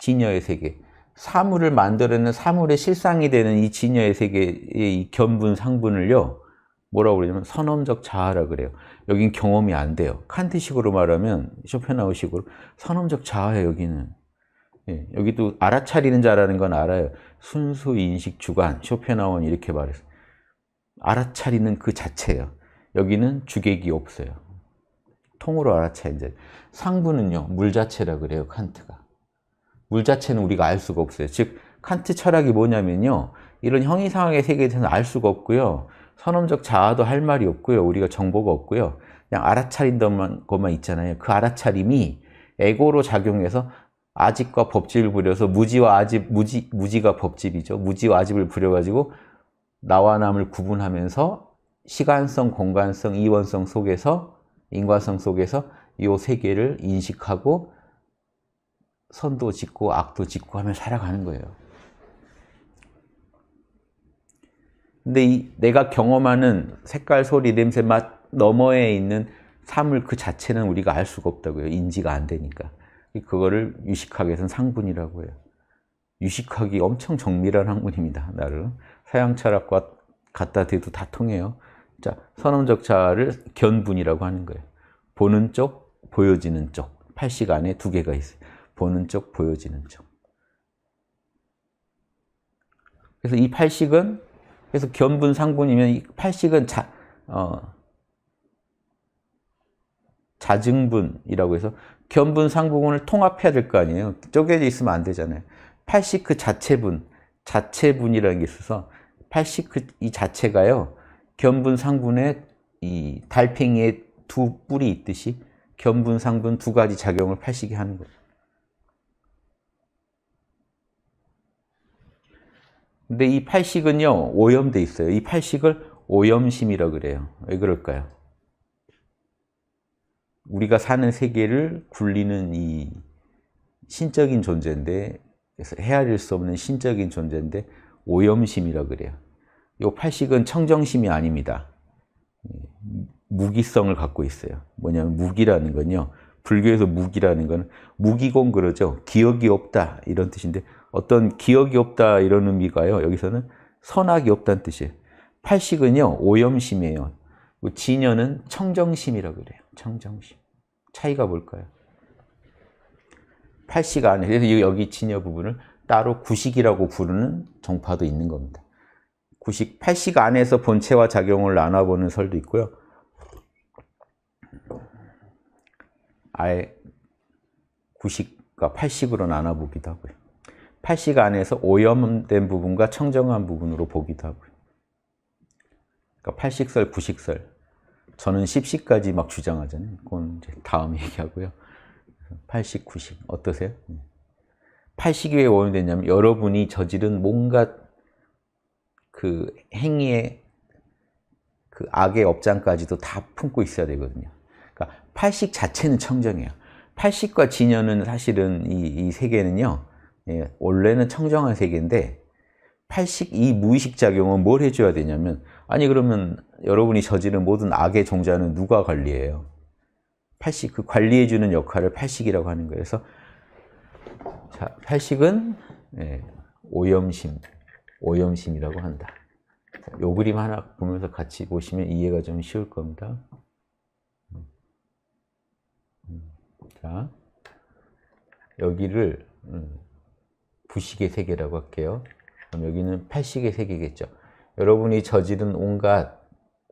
진여의 세계, 사물을 만들어내는 사물의 실상이 되는 이 진여의 세계의 이 견분, 상분을요, 뭐라고 그러냐면 선험적 자아라 그래요. 여긴 경험이 안 돼요. 칸트식으로 말하면 쇼펜하우식으로 선험적 자아예요, 여기는. 예, 여기도 알아차리는 자라는 건 알아요. 순수 인식 주관, 쇼펜하원 이렇게 말했어요. 알아차리는 그 자체예요. 여기는 주객이 없어요. 통으로 알아차린 자. 상부는요, 물 자체라 그래요, 칸트가. 물 자체는 우리가 알 수가 없어요. 즉, 칸트 철학이 뭐냐면요. 이런 형이상학의 세계에 대해서는 알 수가 없고요. 선험적 자아도 할 말이 없고요. 우리가 정보가 없고요. 그냥 알아차린 것만 있잖아요. 그 알아차림이 에고로 작용해서 아집과 법집을 부려서 무지와 아집, 무지, 무지가 법집이죠. 무지와 아집을 부려가지고 나와 남을 구분하면서 시간성, 공간성, 이원성 속에서 인과성 속에서 이세 개를 인식하고 선도 짓고 악도 짓고 하며 살아가는 거예요. 근데 이 내가 경험하는 색깔, 소리, 냄새, 맛 너머에 있는 사물 그 자체는 우리가 알 수가 없다고요. 인지가 안 되니까. 그거를 유식학에서는 상분이라고 해요. 유식학이 엄청 정밀한 학문입니다. 나름 서양 철학과 갖다 대도 다 통해요. 자, 선언적 자를 견분이라고 하는 거예요. 보는 쪽, 보여지는 쪽. 8식 안에 두 개가 있어요. 보는 쪽, 보여지는 쪽. 그래서 이 8식은 그래서 견분, 상분이면 이 8식은 자 어, 자증분이라고 해서 견분, 상부분을 통합해야 될 거 아니에요. 쪼개져 있으면 안 되잖아요. 80그 자체분, 자체분이라는 게 있어서 80그이 자체가요. 견분, 상분의 이 달팽이의 두 뿔이 있듯이 견분, 상분 두 가지 작용을 80이 하는 거예요. 근데 이 팔식은요 오염돼 있어요. 이 팔식을 오염심이라고 그래요. 왜 그럴까요? 우리가 사는 세계를 굴리는 이 신적인 존재인데 그래서 헤아릴 수 없는 신적인 존재인데 오염심이라 그래요. 요 팔식은 청정심이 아닙니다. 무기성을 갖고 있어요. 뭐냐면 무기라는 건요. 불교에서 무기라는 건 무기공 그러죠. 기억이 없다 이런 뜻인데 어떤 기억이 없다 이런 의미가요. 여기서는 선악이 없다는 뜻이에요. 팔식은요 오염심이에요. 그 진여는 청정심이라고 그래요. 청정심 차이가 뭘까요? 팔씨가 그래서 여기 진여 부분을 따로 구식이라고 부르는 정파도 있는 겁니다. 구식, 팔식 안에서 본체와 작용을 나눠보는 설도 있고요. 아예 구식과 팔식으로 나눠보기도 하고요. 팔식 안에서 오염된 부분과 청정한 부분으로 보기도 하고요. 그러니까 팔식설, 구식설 저는 10시까지 막 주장하잖아요. 그건 이제 다음 얘기하고요. 80, 90 어떠세요? 80이 왜 오염됐냐면 여러분이 저지른 뭔가 그 행위의 그 악의 업장까지도 다 품고 있어야 되거든요. 그러니까 80 자체는 청정해요. 80과 진여는 사실은 이, 이 세계는요. 예, 원래는 청정한 세계인데 80이 무의식 작용은 뭘 해줘야 되냐면 아니 그러면 여러분이 저지른 모든 악의 종자는 누가 관리해요? 팔식, 그 관리해주는 역할을 팔식이라고 하는 거예요. 그래서 자, 팔식은 예, 오염심, 오염심이라고 한다. 요 그림 하나 보면서 같이 보시면 이해가 좀 쉬울 겁니다. 자, 여기를 음, 부식의 세계라고 할게요. 그럼 여기는 팔식의 세계겠죠. 여러분이 저지른 온갖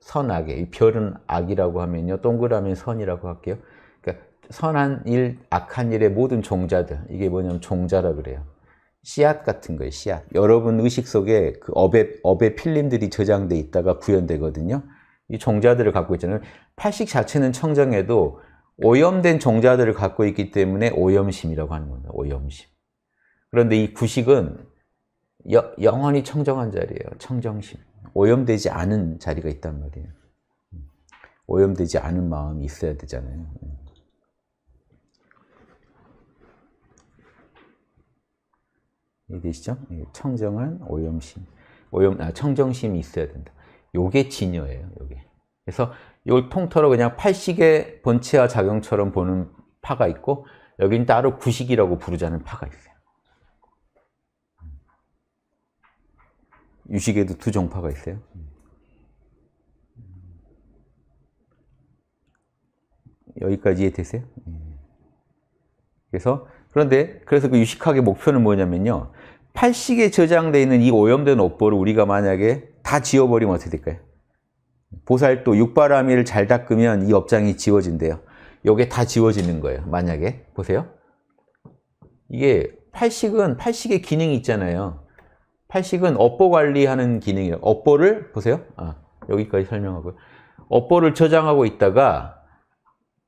선악의 이 별은 악이라고 하면요 동그라미 선이라고 할게요 그러니까 선한 일 악한 일의 모든 종자들 이게 뭐냐면 종자라 그래요 씨앗 같은 거예요 씨앗 여러분 의식 속에 그 업의 업의 필름들이 저장돼 있다가 구현되거든요 이 종자들을 갖고 있잖아요 팔식 자체는 청정해도 오염된 종자들을 갖고 있기 때문에 오염심이라고 하는 겁니다 오염심 그런데 이 구식은 여, 영원히 청정한 자리예요 청정심 오염되지 않은 자리가 있단 말이에요. 오염되지 않은 마음이 있어야 되잖아요. 이해되시죠? 예, 청정한 오염심, 오염, 아, 청정심이 있어야 된다. 요게 진여예요, 요게. 그래서 이걸 통틀어 그냥 팔식의 본체와 작용처럼 보는 파가 있고 여기 따로 구식이라고 부르자는 파가 있어요. 유식에도 두 종파가 있어요. 여기까지 이해되세요? 그래서 그런데 그래서 그 유식학의 목표는 뭐냐면요. 팔식에 저장되어 있는 이 오염된 옷보를 우리가 만약에 다 지워버리면 어떻게 될까요? 보살도 육바람이를 잘 닦으면 이 업장이 지워진대요. 요게 다 지워지는 거예요. 만약에 보세요. 이게 팔식은 팔식의 기능이 있잖아요. 팔식은 업보 관리하는 기능이에요. 업보를 보세요. 아, 여기까지 설명하고요. 업보를 저장하고 있다가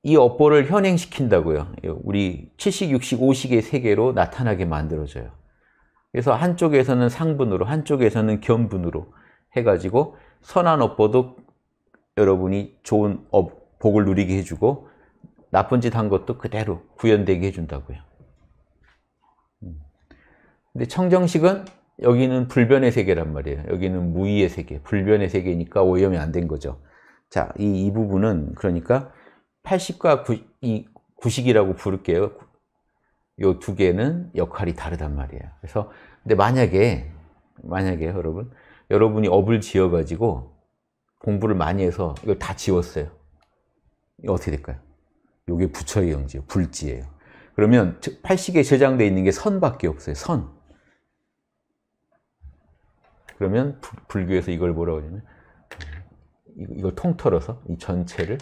이 업보를 현행시킨다고요. 우리 7 0 6 0 5 0의 세계로 나타나게 만들어져요. 그래서 한쪽에서는 상분으로, 한쪽에서는 견분으로 해가지고 선한 업보도 여러분이 좋은 업, 복을 누리게 해주고 나쁜 짓 한 것도 그대로 구현되게 해준다고요. 음. 근데 청정식은 여기는 불변의 세계란 말이에요. 여기는 무의의 세계, 불변의 세계니까 오염이 안 된 거죠. 자, 이, 이 부분은 그러니까 80과 9, 이 구식이라고 부를게요. 요두 개는 역할이 다르단 말이에요. 그래서 근데 만약에 만약에 여러분 여러분이 업을 지어 가지고 공부를 많이 해서 이걸 다 지웠어요. 이거 어떻게 될까요? 요게 부처의 영지예요. 불지예요. 그러면 80에 저장되어 있는 게 선밖에 없어요. 선. 그러면 불교에서 이걸 뭐라고 하냐면 음, 이걸 통틀어서 이 전체를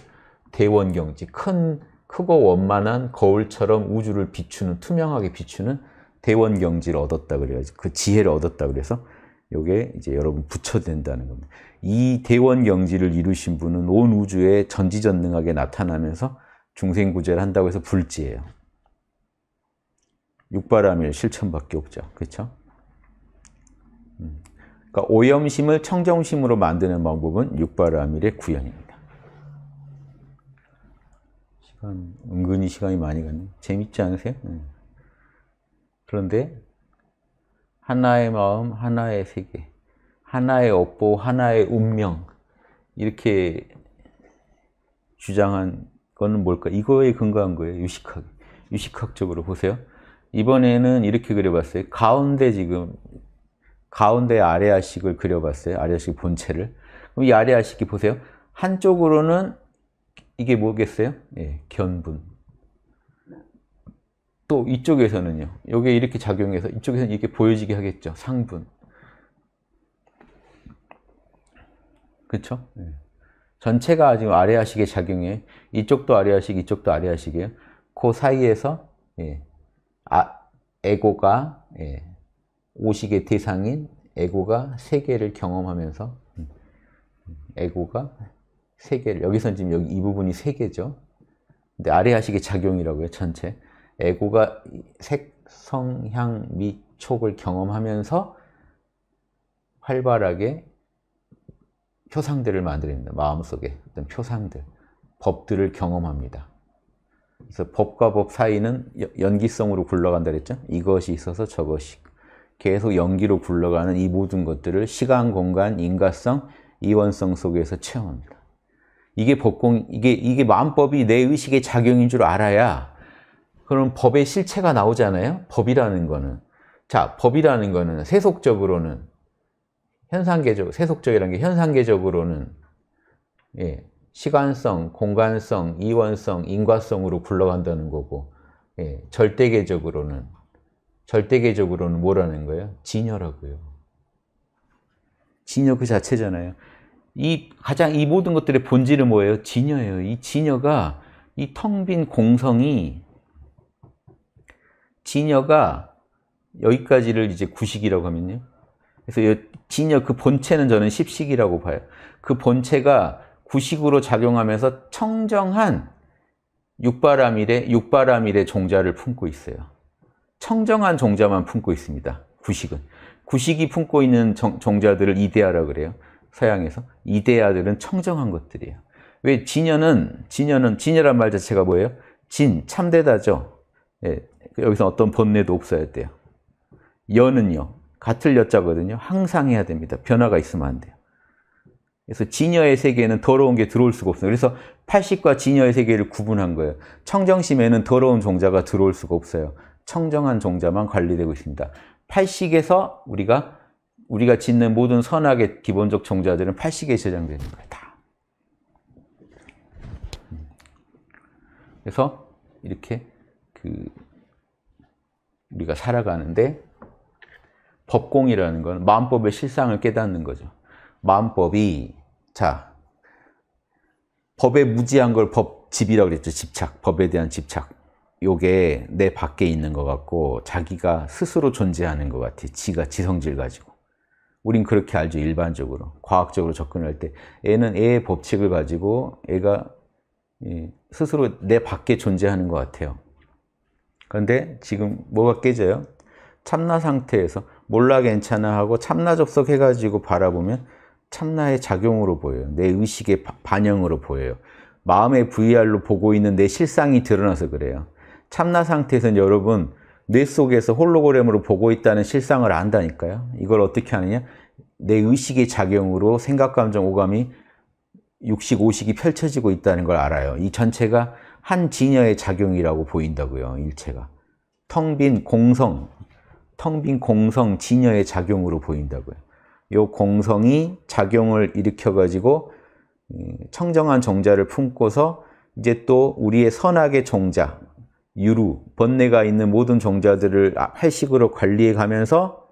대원경지, 큰 크고 원만한 거울처럼 우주를 비추는 투명하게 비추는 대원경지를 얻었다 그래야지 그 지혜를 얻었다 그래서 요게 이제 여러분 붙여된다는 겁니다. 이 대원경지를 이루신 분은 온 우주에 전지전능하게 나타나면서 중생구제를 한다고 해서 불지예요. 육바람일 실천밖에 없죠. 그렇죠? 음. 그러니까 오염심을 청정심으로 만드는 방법은 육바라밀의 구현입니다. 시간 은근히 시간이 많이 갔네. 재밌지 않으세요? 네. 그런데 하나의 마음, 하나의 세계, 하나의 업보, 하나의 운명 이렇게 주장한 거는 뭘까? 이거에 근거한 거예요. 유식학, 유식학적으로 보세요. 이번에는 이렇게 그려봤어요. 가운데 지금 가운데 아래아식을 그려봤어요. 아레아식 본체를. 그럼 이 아레아식이 보세요. 한쪽으로는 이게 뭐겠어요? 예, 견분. 또 이쪽에서는요. 여기 이렇게 작용해서 이쪽에서는 이게 보여지게 하겠죠. 상분. 그렇죠? 네. 전체가 지금 아레아식에 작용해. 이쪽도 아레아식, 이쪽도 아레아식이에요. 그 사이에서 예, 아, 에고가 예, 오식의 대상인 에고가 세계를 경험하면서 음, 에고가 세계를 여기선 지금 여기 이 부분이 세계죠. 근데 아래 하식의 작용이라고요. 전체 에고가 색, 성향, 미, 촉을 경험하면서 활발하게 표상들을 만들어냅다 마음속에 어떤 표상들, 법들을 경험합니다. 그래서 법과 법 사이는 연기성으로 굴러간다 그랬죠? 이것이 있어서 저것이 계속 연기로 굴러가는 이 모든 것들을 시간, 공간, 인과성, 이원성 속에서 체험합니다. 이게 법공, 이게, 이게 마음법이 내 의식의 작용인 줄 알아야 그럼 법의 실체가 나오잖아요? 법이라는 거는. 자, 법이라는 거는 세속적으로는 현상계적, 세속적이라는 게 현상계적으로는 예, 시간성, 공간성, 이원성, 인과성으로 굴러간다는 거고 예, 절대계적으로는 절대계적으로는 뭐라는 거예요? 진여라고요. 진여 그 자체잖아요. 이 가장 이 모든 것들의 본질은 뭐예요? 진여예요. 이 진여가 이 텅 빈 공성이 진여가 여기까지를 이제 구식이라고 하면요. 그래서 진여 그 본체는 저는 십식이라고 봐요. 그 본체가 구식으로 작용하면서 청정한 육바람일의 육바람일의 종자를 품고 있어요. 청정한 종자만 품고 있습니다. 구식은. 구식이 품고 있는 정, 종자들을 이데아라 그래요. 서양에서. 이데아들은 청정한 것들이에요. 왜 진여는, 진여는, 진여란 말 자체가 뭐예요? 진, 참되다죠. 예, 여기서 어떤 번뇌도 없어야 돼요. 여는요, 같을 여자거든요. 항상 해야 됩니다. 변화가 있으면 안 돼요. 그래서 진여의 세계에는 더러운 게 들어올 수가 없어요. 그래서 팔식과 진여의 세계를 구분한 거예요. 청정심에는 더러운 종자가 들어올 수가 없어요. 청정한 종자만 관리되고 있습니다. 팔식에서 우리가 우리가 짓는 모든 선악의 기본적 종자들은 팔식에 저장되는 거예요. 다. 음. 그래서 이렇게 그 우리가 살아가는데 법공이라는 건 마음법의 실상을 깨닫는 거죠. 마음법이 자 법에 무지한 걸 법집이라고 그랬죠. 집착, 법에 대한 집착. 요게 내 밖에 있는 것 같고 자기가 스스로 존재하는 것 같아. 지가 지성질 가지고. 우린 그렇게 알죠. 일반적으로. 과학적으로 접근할 때 애는 애의 법칙을 가지고 애가 스스로 내 밖에 존재하는 것 같아요. 그런데 지금 뭐가 깨져요? 참나 상태에서 몰라 괜찮아 하고 참나 접속해가지고 바라보면 참나의 작용으로 보여요. 내 의식의 반영으로 보여요. 마음의 VR로 보고 있는 내 실상이 드러나서 그래요. 참나 상태에서는 여러분 뇌 속에서 홀로그램으로 보고 있다는 실상을 안다니까요. 이걸 어떻게 하느냐? 내 의식의 작용으로 생각, 감정, 오감이 육식, 오식이 펼쳐지고 있다는 걸 알아요. 이 전체가 한 진여의 작용이라고 보인다고요, 일체가. 텅 빈 공성, 텅 빈 공성 진여의 작용으로 보인다고요. 요 공성이 작용을 일으켜가지고 음, 청정한 정자를 품고서 이제 또 우리의 선악의 종자, 유루, 번뇌가 있는 모든 종자들을 아, 회식으로 관리해 가면서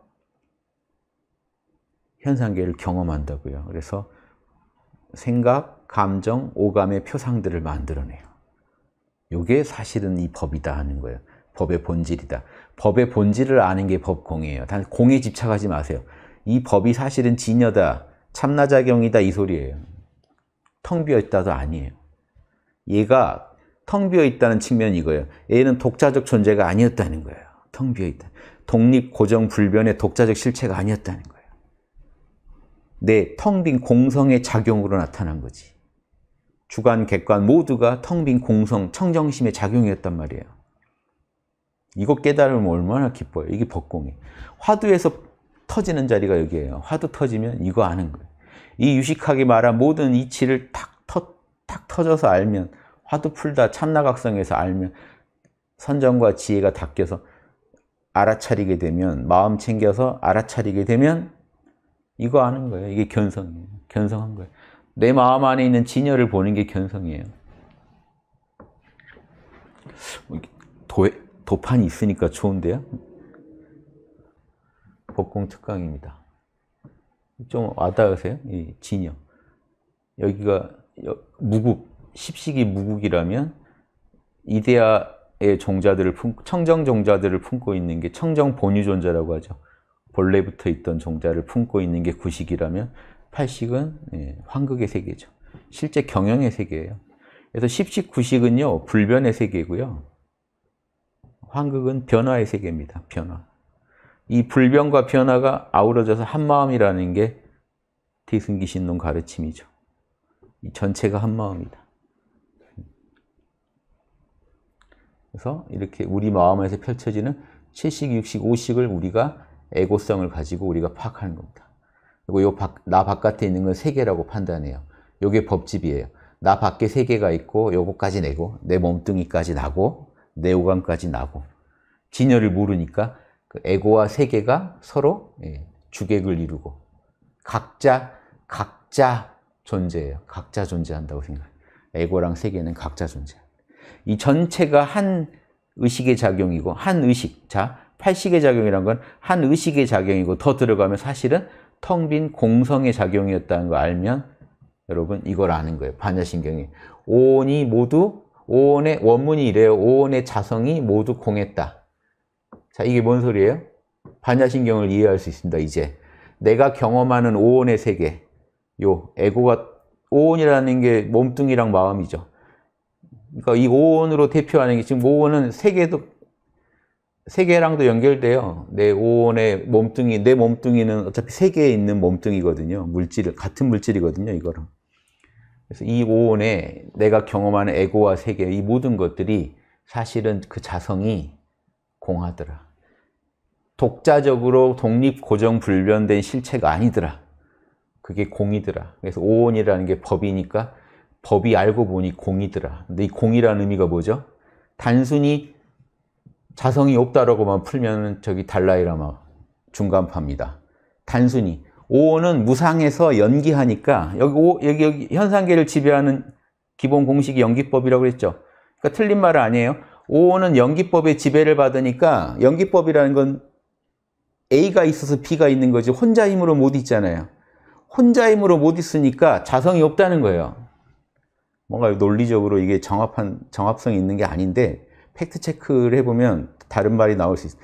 현상계를 경험한다고요. 그래서 생각, 감정, 오감의 표상들을 만들어내요. 이게 사실은 이 법이다 하는 거예요. 법의 본질이다. 법의 본질을 아는 게 법공이에요. 단 공에 집착하지 마세요. 이 법이 사실은 진여다, 참나작용이다 이 소리예요. 텅 비어있다도 아니에요. 얘가 텅 비어 있다는 측면이 이거예요. A는 독자적 존재가 아니었다는 거예요. 텅 비어 있다. 독립, 고정, 불변의 독자적 실체가 아니었다는 거예요. 내 텅빈 네, 공성의 작용으로 나타난 거지. 주관, 객관 모두가 텅 빈 공성, 청정심의 작용이었단 말이에요. 이거 깨달으면 얼마나 기뻐요. 이게 법공이. 화두에서 터지는 자리가 여기예요. 화두 터지면 이거 아는 거예요. 이 유식하게 말한 모든 이치를 탁, 터, 탁 터져서 알면 화두 풀다 참나각성에서 알면 선정과 지혜가 닦여서 알아차리게 되면 마음 챙겨서 알아차리게 되면 이거 아는 거예요. 이게 견성이에요. 견성한 거예요. 내 마음 안에 있는 진여를 보는 게 견성이에요. 뭐 도, 도판이 있으니까 좋은데요? 복공 특강입니다. 좀 와닿으세요? 이 진여. 여기가 무급, 십식이 무국이라면 이데아의 종자들을 품, 청정 종자들을 품고 있는 게 청정 본유 존재라고 하죠. 본래부터 있던 종자를 품고 있는 게 구식이라면 팔식은 예, 황극의 세계죠. 실제 경영의 세계예요. 그래서 십식, 구식은요 불변의 세계고요. 황극은 변화의 세계입니다. 변화. 이 불변과 변화가 아우러져서 한마음이라는 게 대승기신론 가르침이죠. 이 전체가 한마음이다. 그래서 이렇게 우리 마음에서 펼쳐지는 7식, 6식, 5식을 우리가 에고성을 가지고 우리가 파악하는 겁니다. 그리고 요나 바깥에 있는 건 세계라고 판단해요. 요게 법집이에요. 나 밖에 세계가 있고 요거까지 내고 내 몸뚱이까지 나고 내 오감까지 나고 진열을 모르니까 그 에고와 세계가 서로 예, 주객을 이루고 각자 각자 존재예요. 각자 존재한다고 생각해요. 에고랑 세계는 각자 존재. 이 전체가 한 의식의 작용이고 한 의식, 자, 팔식의 작용이란 건 한 의식의 작용이고 더 들어가면 사실은 텅 빈 공성의 작용이었다는 걸 알면 여러분 이걸 아는 거예요. 반야신경이. 오온이 모두 오온의 원문이 이래요. 오온의 자성이 모두 공했다. 자, 이게 뭔 소리예요? 반야신경을 이해할 수 있습니다. 이제 내가 경험하는 오온의 세계, 요 에고가 오온이라는 게 몸뚱이랑 마음이죠. 그러니까 이오온으로 대표하는 게 지금 오온은 세계도 세계랑도 연결돼요. 내 5원의 몸뚱이, 내 몸뚱이는 어차피 세계에 있는 몸뚱이거든요. 물질, 같은 물질이거든요, 이거랑. 그래서 이 5원에 내가 경험하는 에고와 세계, 이 모든 것들이 사실은 그 자성이 공하더라. 독자적으로 독립 고정 불변된 실체가 아니더라. 그게 공이더라. 그래서 오온이라는 게 법이니까 법이 알고 보니 공이더라. 근데 이 공이라는 의미가 뭐죠? 단순히 자성이 없다라고만 풀면 저기 달라이라마 중간파입니다. 단순히 오는 무상에서 연기하니까 여기 오, 여기, 여기 현상계를 지배하는 기본 공식이 연기법이라고 그랬죠. 그러니까 틀린 말은 아니에요. 오는 연기법의 지배를 받으니까 연기법이라는 건 A가 있어서 B가 있는 거지 혼자 힘으로 못 있잖아요. 혼자 힘으로 못 있으니까 자성이 없다는 거예요. 뭔가 논리적으로 이게 정확한 정합성이 있는 게 아닌데 팩트 체크를 해보면 다른 말이 나올 수 있어.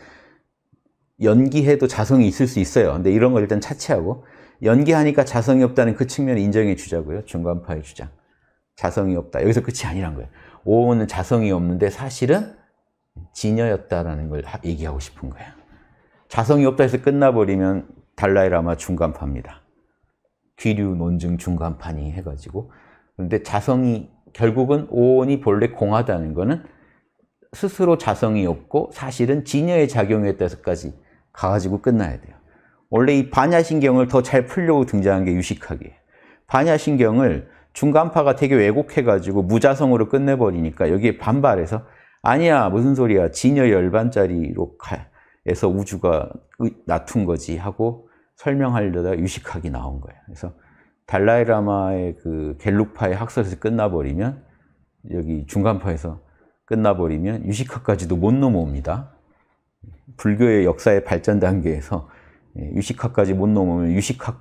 연기해도 자성이 있을 수 있어요. 근데 이런 걸 일단 차치하고 연기하니까 자성이 없다는 그 측면을 인정해 주자고요. 중간파의 주장. 자성이 없다. 여기서 끝이 아니란 거예요. 오호는 자성이 없는데 사실은 진여였다라는 걸 얘기하고 싶은 거예요. 자성이 없다 해서 끝나버리면 달라이라마 중간파입니다. 귀류 논증 중간파니 해가지고 그런데 자성이 결국은 오온이 본래 공하다는 것은 스스로 자성이 없고 사실은 진여의 작용에 따라서까지 가가지고 끝나야 돼요. 원래 이 반야신경을 더 잘 풀려고 등장한 게 유식하게. 반야신경을 중간파가 되게 왜곡해가지고 무자성으로 끝내버리니까 여기에 반발해서 아니야 무슨 소리야 진여 열반짜리로 에서 우주가 나툰 거지 하고 설명하려다 유식하게 나온 거예요. 그래서 달라이라마의 그 갤룩파의 학설에서 끝나버리면 여기 중간파에서 끝나버리면 유식학까지도못 넘어옵니다. 불교의 역사의 발전 단계에서 예, 유식화까지 못 넘어오면 유식화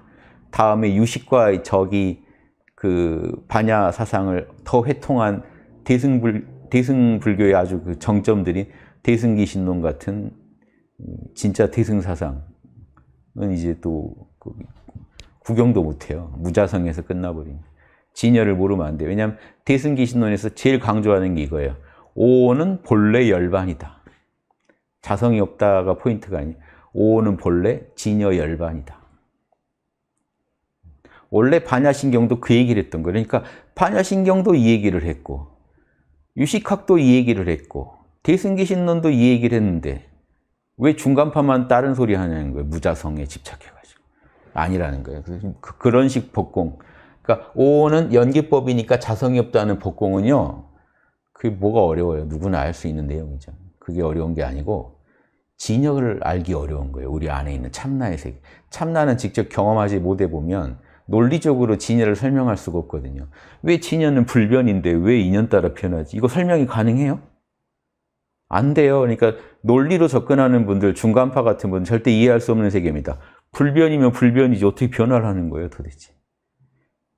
다음에 유식과의 적그 반야 사상을 더 회통한 대승불 대승불교의 아주 그 정점들인 대승기신론 같은 음, 진짜 대승 사상은 이제 또 구경도 못해요. 무자성에서 끝나버린. 진여를 모르면 안 돼요. 왜냐하면 대승기신론에서 제일 강조하는 게 이거예요. 오는 본래 열반이다. 자성이 없다가 포인트가 아니에요. 오는 본래 진여 열반이다. 원래 반야신경도 그 얘기를 했던 거예요. 그러니까 반야신경도 이 얘기를 했고 유식학도 이 얘기를 했고 대승기신론도 이 얘기를 했는데 왜 중간파만 다른 소리 하냐는 거예요. 무자성에 집착해가 아니라는 거예요. 그, 그런 식 복공. 그러니까 오는 연기법이니까 자성이 없다는 복공은요. 그게 뭐가 어려워요. 누구나 알 수 있는 내용이죠. 그게 어려운 게 아니고 진역을 알기 어려운 거예요. 우리 안에 있는 참나의 세계. 참나는 직접 경험하지 못해 보면 논리적으로 진여를 설명할 수가 없거든요. 왜 진여는 불변인데 왜 인연따라 변하지? 이거 설명이 가능해요? 안 돼요. 그러니까 논리로 접근하는 분들, 중간파 같은 분은 절대 이해할 수 없는 세계입니다. 불변이면 불변이지 어떻게 변화를 하는 거예요 도대체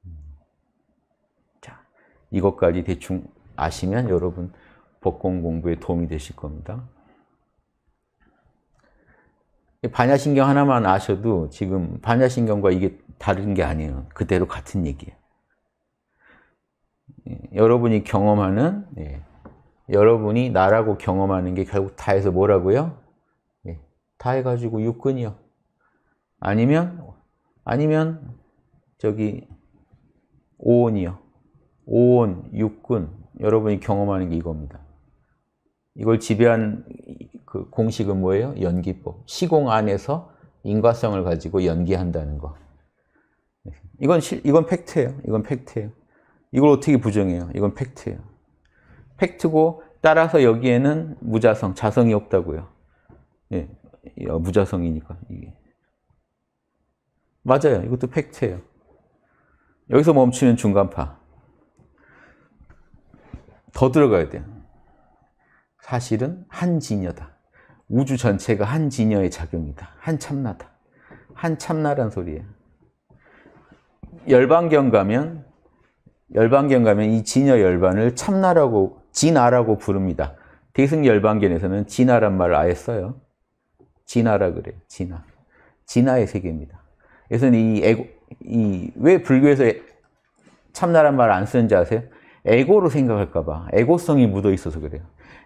음. 자 이것까지 대충 아시면 여러분 복권 공부에 도움이 되실 겁니다 반야신경 하나만 아셔도 지금 반야신경과 이게 다른 게 아니에요 그대로 같은 얘기예요 예, 여러분이 경험하는 예, 여러분이 나라고 경험하는 게 결국 다해서 뭐라고요? 예, 다 해가지고 육근이요 아니면 아니면 저기 5온이요. 5온, 6군 여러분이 경험하는 게 이겁니다. 이걸 지배한 그 공식은 뭐예요? 연기법. 시공 안에서 인과성을 가지고 연기한다는 거. 이건 실, 이건 팩트예요. 이건 팩트예요. 이걸 어떻게 부정해요? 이건 팩트예요. 팩트고 따라서 여기에는 무자성, 자성이 없다고요. 예, 어, 무자성이니까 이게. 맞아요. 이것도 팩트예요. 여기서 멈추는 중간파. 더 들어가야 돼요. 사실은 한 진여다. 우주 전체가 한 진여의 작용이다. 한 참나다. 한 참나란 소리예요. 열반경 가면 열반경 가면 이 진여 열반을 참나라고 진아라고 부릅니다. 대승 열반경에서는 진아란 말을 아예 써요. 진아라 그래요. 진아. 진화의 세계입니다. 그래서 이 이, 왜 불교에서 참나란 말을 안 쓰는지 아세요? 에고로 생각할까봐. 에고성이 묻어 있어서 그래요.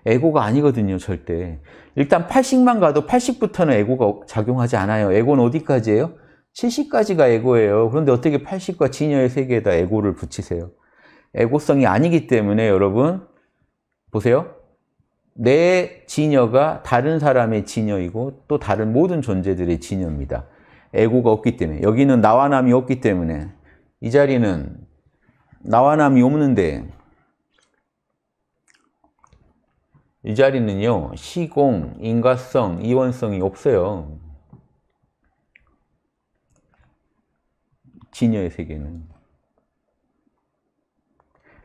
에고가 아니거든요, 절대. 일단 80만 가도 80부터는 에고가 작용하지 않아요. 에고는 어디까지예요? 70까지가 에고예요. 그런데 어떻게 80과 진여의 세계에다 에고를 붙이세요? 에고성이 아니기 때문에 여러분, 보세요. 내 진여가 다른 사람의 진여이고 또 다른 모든 존재들의 진여입니다. 에고가 없기 때문에 여기는 나와 남이 없기 때문에 이 자리는 나와 남이 없는데 이 자리는요 시공, 인과성, 이원성이 없어요 진여의 세계는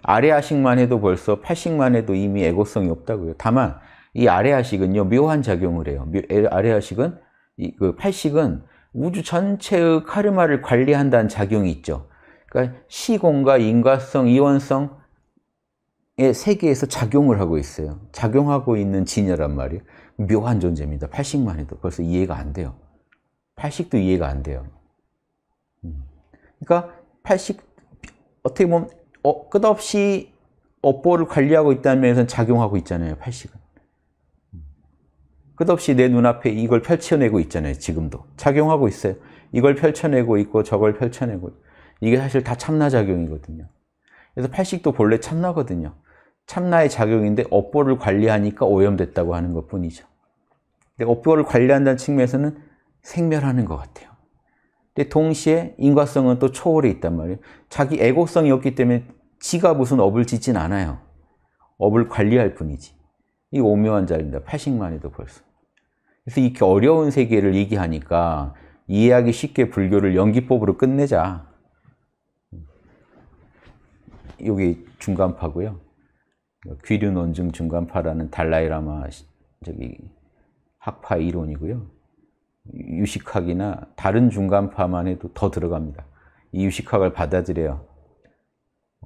아래아식만 해도 벌써 팔식만 해도 이미 에고성이 없다고요 다만 이 아래아식은요 묘한 작용을 해요 아래아식은 그 팔식은 우주 전체의 카르마를 관리한다는 작용이 있죠. 그러니까 시공과 인과성, 이원성의 세계에서 작용을 하고 있어요. 작용하고 있는 진여란 말이에요. 묘한 존재입니다. 80만 해도 벌써 이해가 안 돼요. 80도 이해가 안 돼요. 음. 그러니까 80 어떻게 보면 어, 끝없이 업보를 관리하고 있다는 면에서 작용하고 있잖아요. 80은. 끝없이 내 눈앞에 이걸 펼쳐내고 있잖아요. 지금도. 작용하고 있어요. 이걸 펼쳐내고 있고 저걸 펼쳐내고 이게 사실 다 참나작용이거든요. 그래서 팔식도 본래 참나거든요. 참나의 작용인데 업보를 관리하니까 오염됐다고 하는 것뿐이죠. 근데 업보를 관리한다는 측면에서는 생멸하는 것 같아요. 근데 동시에 인과성은 또 초월에 있단 말이에요. 자기 애고성이 없기 때문에 지가 무슨 업을 짓진 않아요. 업을 관리할 뿐이지. 이 오묘한 자입니다. 리 팔식만 해도 벌써. 그래서 이렇게 어려운 세계를 얘기하니까 이해하기 쉽게 불교를 연기법으로 끝내자. 여기 중간파고요. 귀류 논증 중간파라는 달라이라마 저기 학파 이론이고요. 유식학이나 다른 중간파만 해도 더 들어갑니다. 이 유식학을 받아들여요.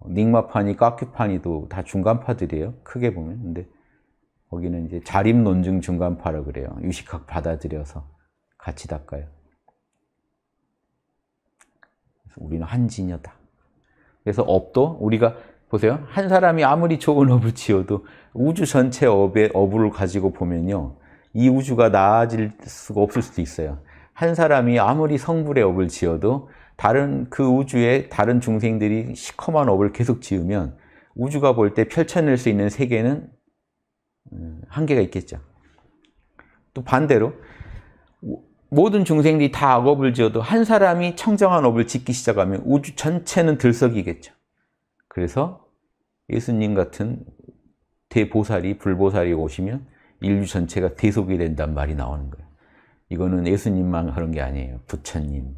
닉마파니 까큐파니도 다 중간파들이에요. 크게 보면. 근데 거기는 이제 자립 논증 중간파라 그래요. 유식학 받아들여서 같이 닦아요. 우리는 한지녀다. 그래서 업도 우리가 보세요. 한 사람이 아무리 좋은 업을 지어도 우주 전체 업의 업을 가지고 보면요. 이 우주가 나아질 수가 없을 수도 있어요. 한 사람이 아무리 성불의 업을 지어도 다른 그 우주의 다른 중생들이 시커먼 업을 계속 지으면 우주가 볼 때 펼쳐낼 수 있는 세계는 예, 한계가 있겠죠. 또 반대로 모든 중생들이 다 악업을 지어도 한 사람이 청정한 업을 짓기 시작하면 우주 전체는 들썩이겠죠. 그래서 예수님 같은 대보살이, 불보살이 오시면 인류 전체가 대속이 된단 말이 나오는 거예요. 이거는 예수님만 그런 게 아니에요. 부처님,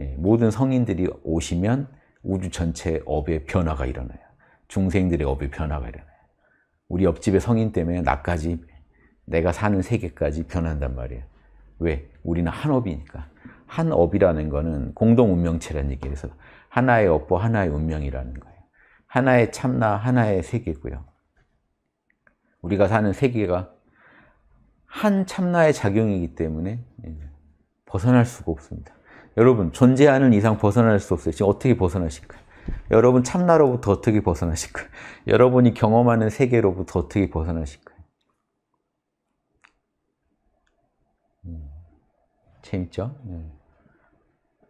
예, 모든 성인들이 오시면 우주 전체 업의 변화가 일어나요. 중생들의 업의 변화가 일어나요. 우리 옆집의 성인 때문에 나까지 내가 사는 세계까지 변한단 말이에요. 왜? 우리는 한 업이니까. 한 업이라는 거는 공동 운명체라는 얘기예요. 그래서 하나의 업보 하나의 운명이라는 거예요. 하나의 참나 하나의 세계고요. 우리가 사는 세계가 한 참나의 작용이기 때문에 벗어날 수가 없습니다. 여러분 존재하는 이상 벗어날 수 없어요. 지금 어떻게 벗어나실까요? 여러분 참나로부터 어떻게 벗어나실 거예요? 여러분이 경험하는 세계로부터 어떻게 벗어나실 거예요? 음, 재밌죠? 음.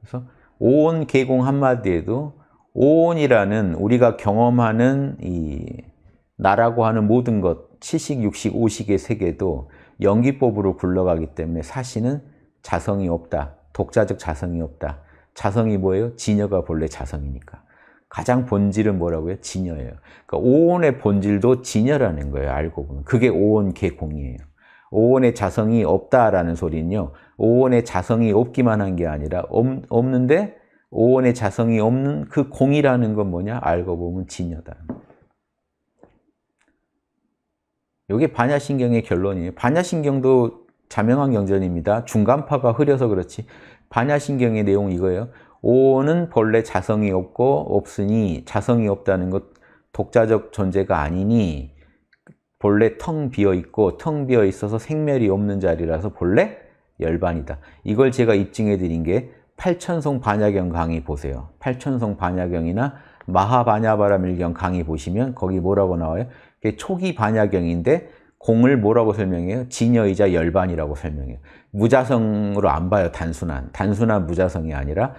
그래서 오온 개공 한마디에도 오온이라는 우리가 경험하는 이 나라고 하는 모든 것, 칠식, 육식, 오식의 세계도 연기법으로 굴러가기 때문에 사실은 자성이 없다. 독자적 자성이 없다. 자성이 뭐예요? 진여가 본래 자성이니까. 가장 본질은 뭐라고요? 진여예요. 그러니까 오온의 본질도 진여라는 거예요. 알고 보면. 그게 오온 개공이에요. 오온의 자성이 없다라는 소리는요. 오온의 자성이 없기만 한 게 아니라 없는데 오온의 자성이 없는 그 공이라는 건 뭐냐? 알고 보면 진여다. 이게 반야신경의 결론이에요. 반야신경도 자명한 경전입니다. 중간파가 흐려서 그렇지. 반야신경의 내용 이거예요. 오는 본래 자성이 없고 없으니 자성이 없다는 것 독자적 존재가 아니니 본래 텅 비어 있고 텅 비어 있어서 생멸이 없는 자리라서 본래 열반이다. 이걸 제가 입증해 드린 게 팔천송 반야경 강의 보세요. 팔천송 반야경이나 마하반야바라밀경 강의 보시면 거기 뭐라고 나와요? 초기 반야경인데 공을 뭐라고 설명해요? 진여이자 열반이라고 설명해요. 무자성으로 안 봐요, 단순한. 단순한 무자성이 아니라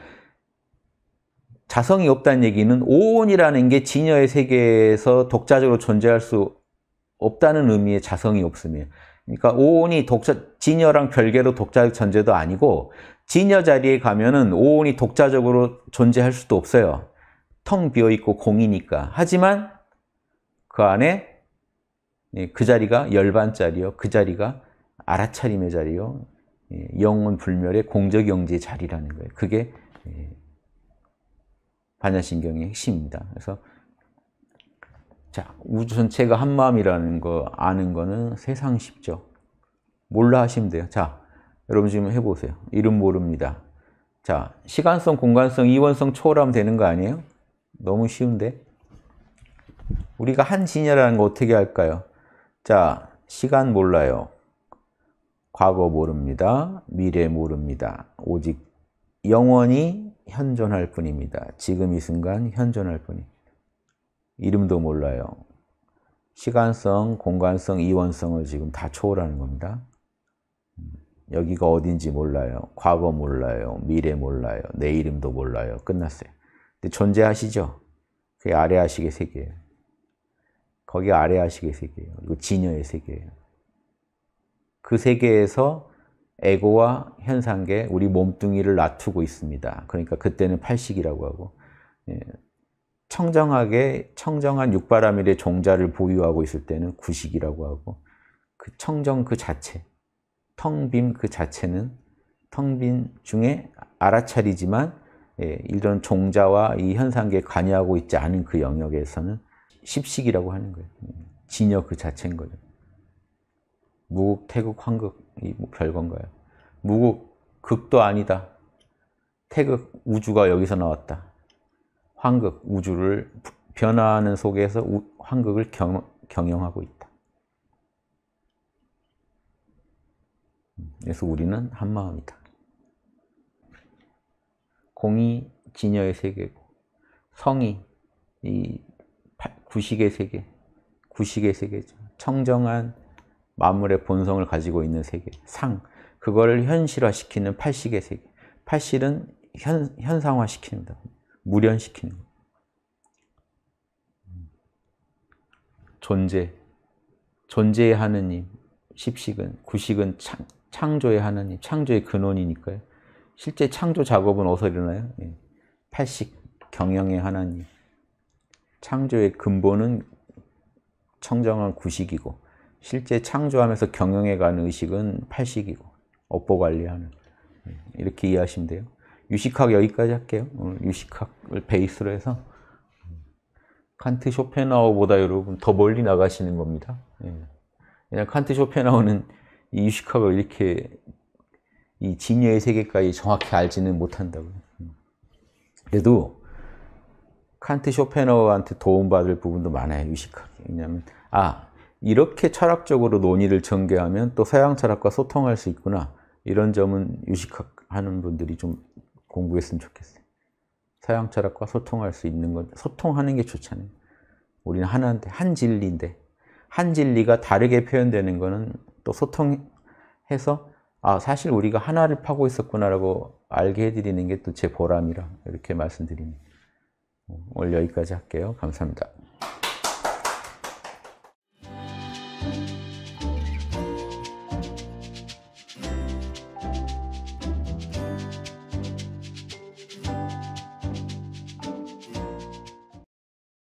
자성이 없다는 얘기는 오온이라는 게 진여의 세계에서 독자적으로 존재할 수 없다는 의미의 자성이 없음이에요. 그러니까 오온이 독자, 진여랑 별개로 독자적 존재도 아니고 진여 자리에 가면은 오온이 독자적으로 존재할 수도 없어요. 텅 비어있고 공이니까. 하지만 그 안에 예, 그 자리가 열반자리요그 자리가 알아차림의 자리요. 예, 영혼 불멸의 공적영지의 자리라는 거예요. 그게 예, 반야신경의 핵심입니다. 그래서 자 우주 전체가 한 마음이라는 거 아는 거는 세상 쉽죠. 몰라 하시면 돼요. 자 여러분 지금 해보세요. 이름 모릅니다. 자 시간성, 공간성, 이원성 초월하면 되는 거 아니에요? 너무 쉬운데 우리가 한 진야라는 거 어떻게 할까요? 자 시간 몰라요. 과거 모릅니다. 미래 모릅니다. 오직 영원히 현존할 뿐입니다. 지금 이 순간 현존할 뿐입니다. 이름도 몰라요. 시간성, 공간성, 이원성을 지금 다 초월하는 겁니다. 음, 여기가 어딘지 몰라요. 과거 몰라요. 미래 몰라요. 내 이름도 몰라요. 끝났어요. 근데 존재하시죠? 그게 아래 하시계 세계예요. 거기 아래 하시계 세계예요. 그리고 진여의 세계예요. 그 세계에서 에고와 현상계, 우리 몸뚱이를 놔두고 있습니다. 그러니까 그때는 팔식이라고 하고 예, 청정하게 청정한 육바라밀의 종자를 보유하고 있을 때는 구식이라고 하고 그 청정 그 자체, 텅빔그 자체는 텅빈 중에 알아차리지만 예, 이런 종자와 이 현상계에 관여하고 있지 않은 그 영역에서는 십식이라고 하는 거예요. 진여 그 자체인 거죠. 무국, 태극, 황극 이 뭐 별건가요? 무국, 극도 아니다. 태극, 우주가 여기서 나왔다. 황극, 우주를 변화하는 속에서 우, 황극을 경, 경영하고 있다. 그래서 우리는 한마음이다. 공이 진여의 세계고 성이 이 구식의 세계, 구식의 세계죠. 청정한 만물의 본성을 가지고 있는 세계, 상, 그거를 현실화시키는 팔식의 세계. 팔실은 현, 현상화시킵니다. 무련시키는 거. 존재, 존재의 하느님, 십식은, 구식은 창, 창조의 하느님, 창조의 근원이니까요. 실제 창조 작업은 어디서 일어나요? 예. 팔식, 경영의 하나님. 창조의 근본은 청정한 구식이고 실제 창조하면서 경영해가는 의식은 팔식이고 업보 관리하는 음, 이렇게 이해하시면 돼요. 유식학 여기까지 할게요. 오늘 음, 유식학을 베이스로 해서 칸트 쇼펜하우보다 여러분 더 멀리 나가시는 겁니다. 예. 그냥 칸트 쇼펜하우는 이 유식학을 이렇게 이 진여의 세계까지 정확히 알지는 못한다고요. 음. 그래도 칸트 쇼펜하우한테 도움받을 부분도 많아요. 유식학. 왜냐하면 아 이렇게 철학적으로 논의를 전개하면 또 서양 철학과 소통할 수 있구나. 이런 점은 유식하는 분들이 좀 공부했으면 좋겠어요. 서양 철학과 소통할 수 있는 건 소통하는 게 좋잖아요. 우리는 하나한테한 진리인데 한 진리가 다르게 표현되는 거는 또 소통해서 아 사실 우리가 하나를 파고 있었구나라고 알게 해드리는 게 또 제 보람이라 이렇게 말씀드립니다. 오늘 여기까지 할게요. 감사합니다.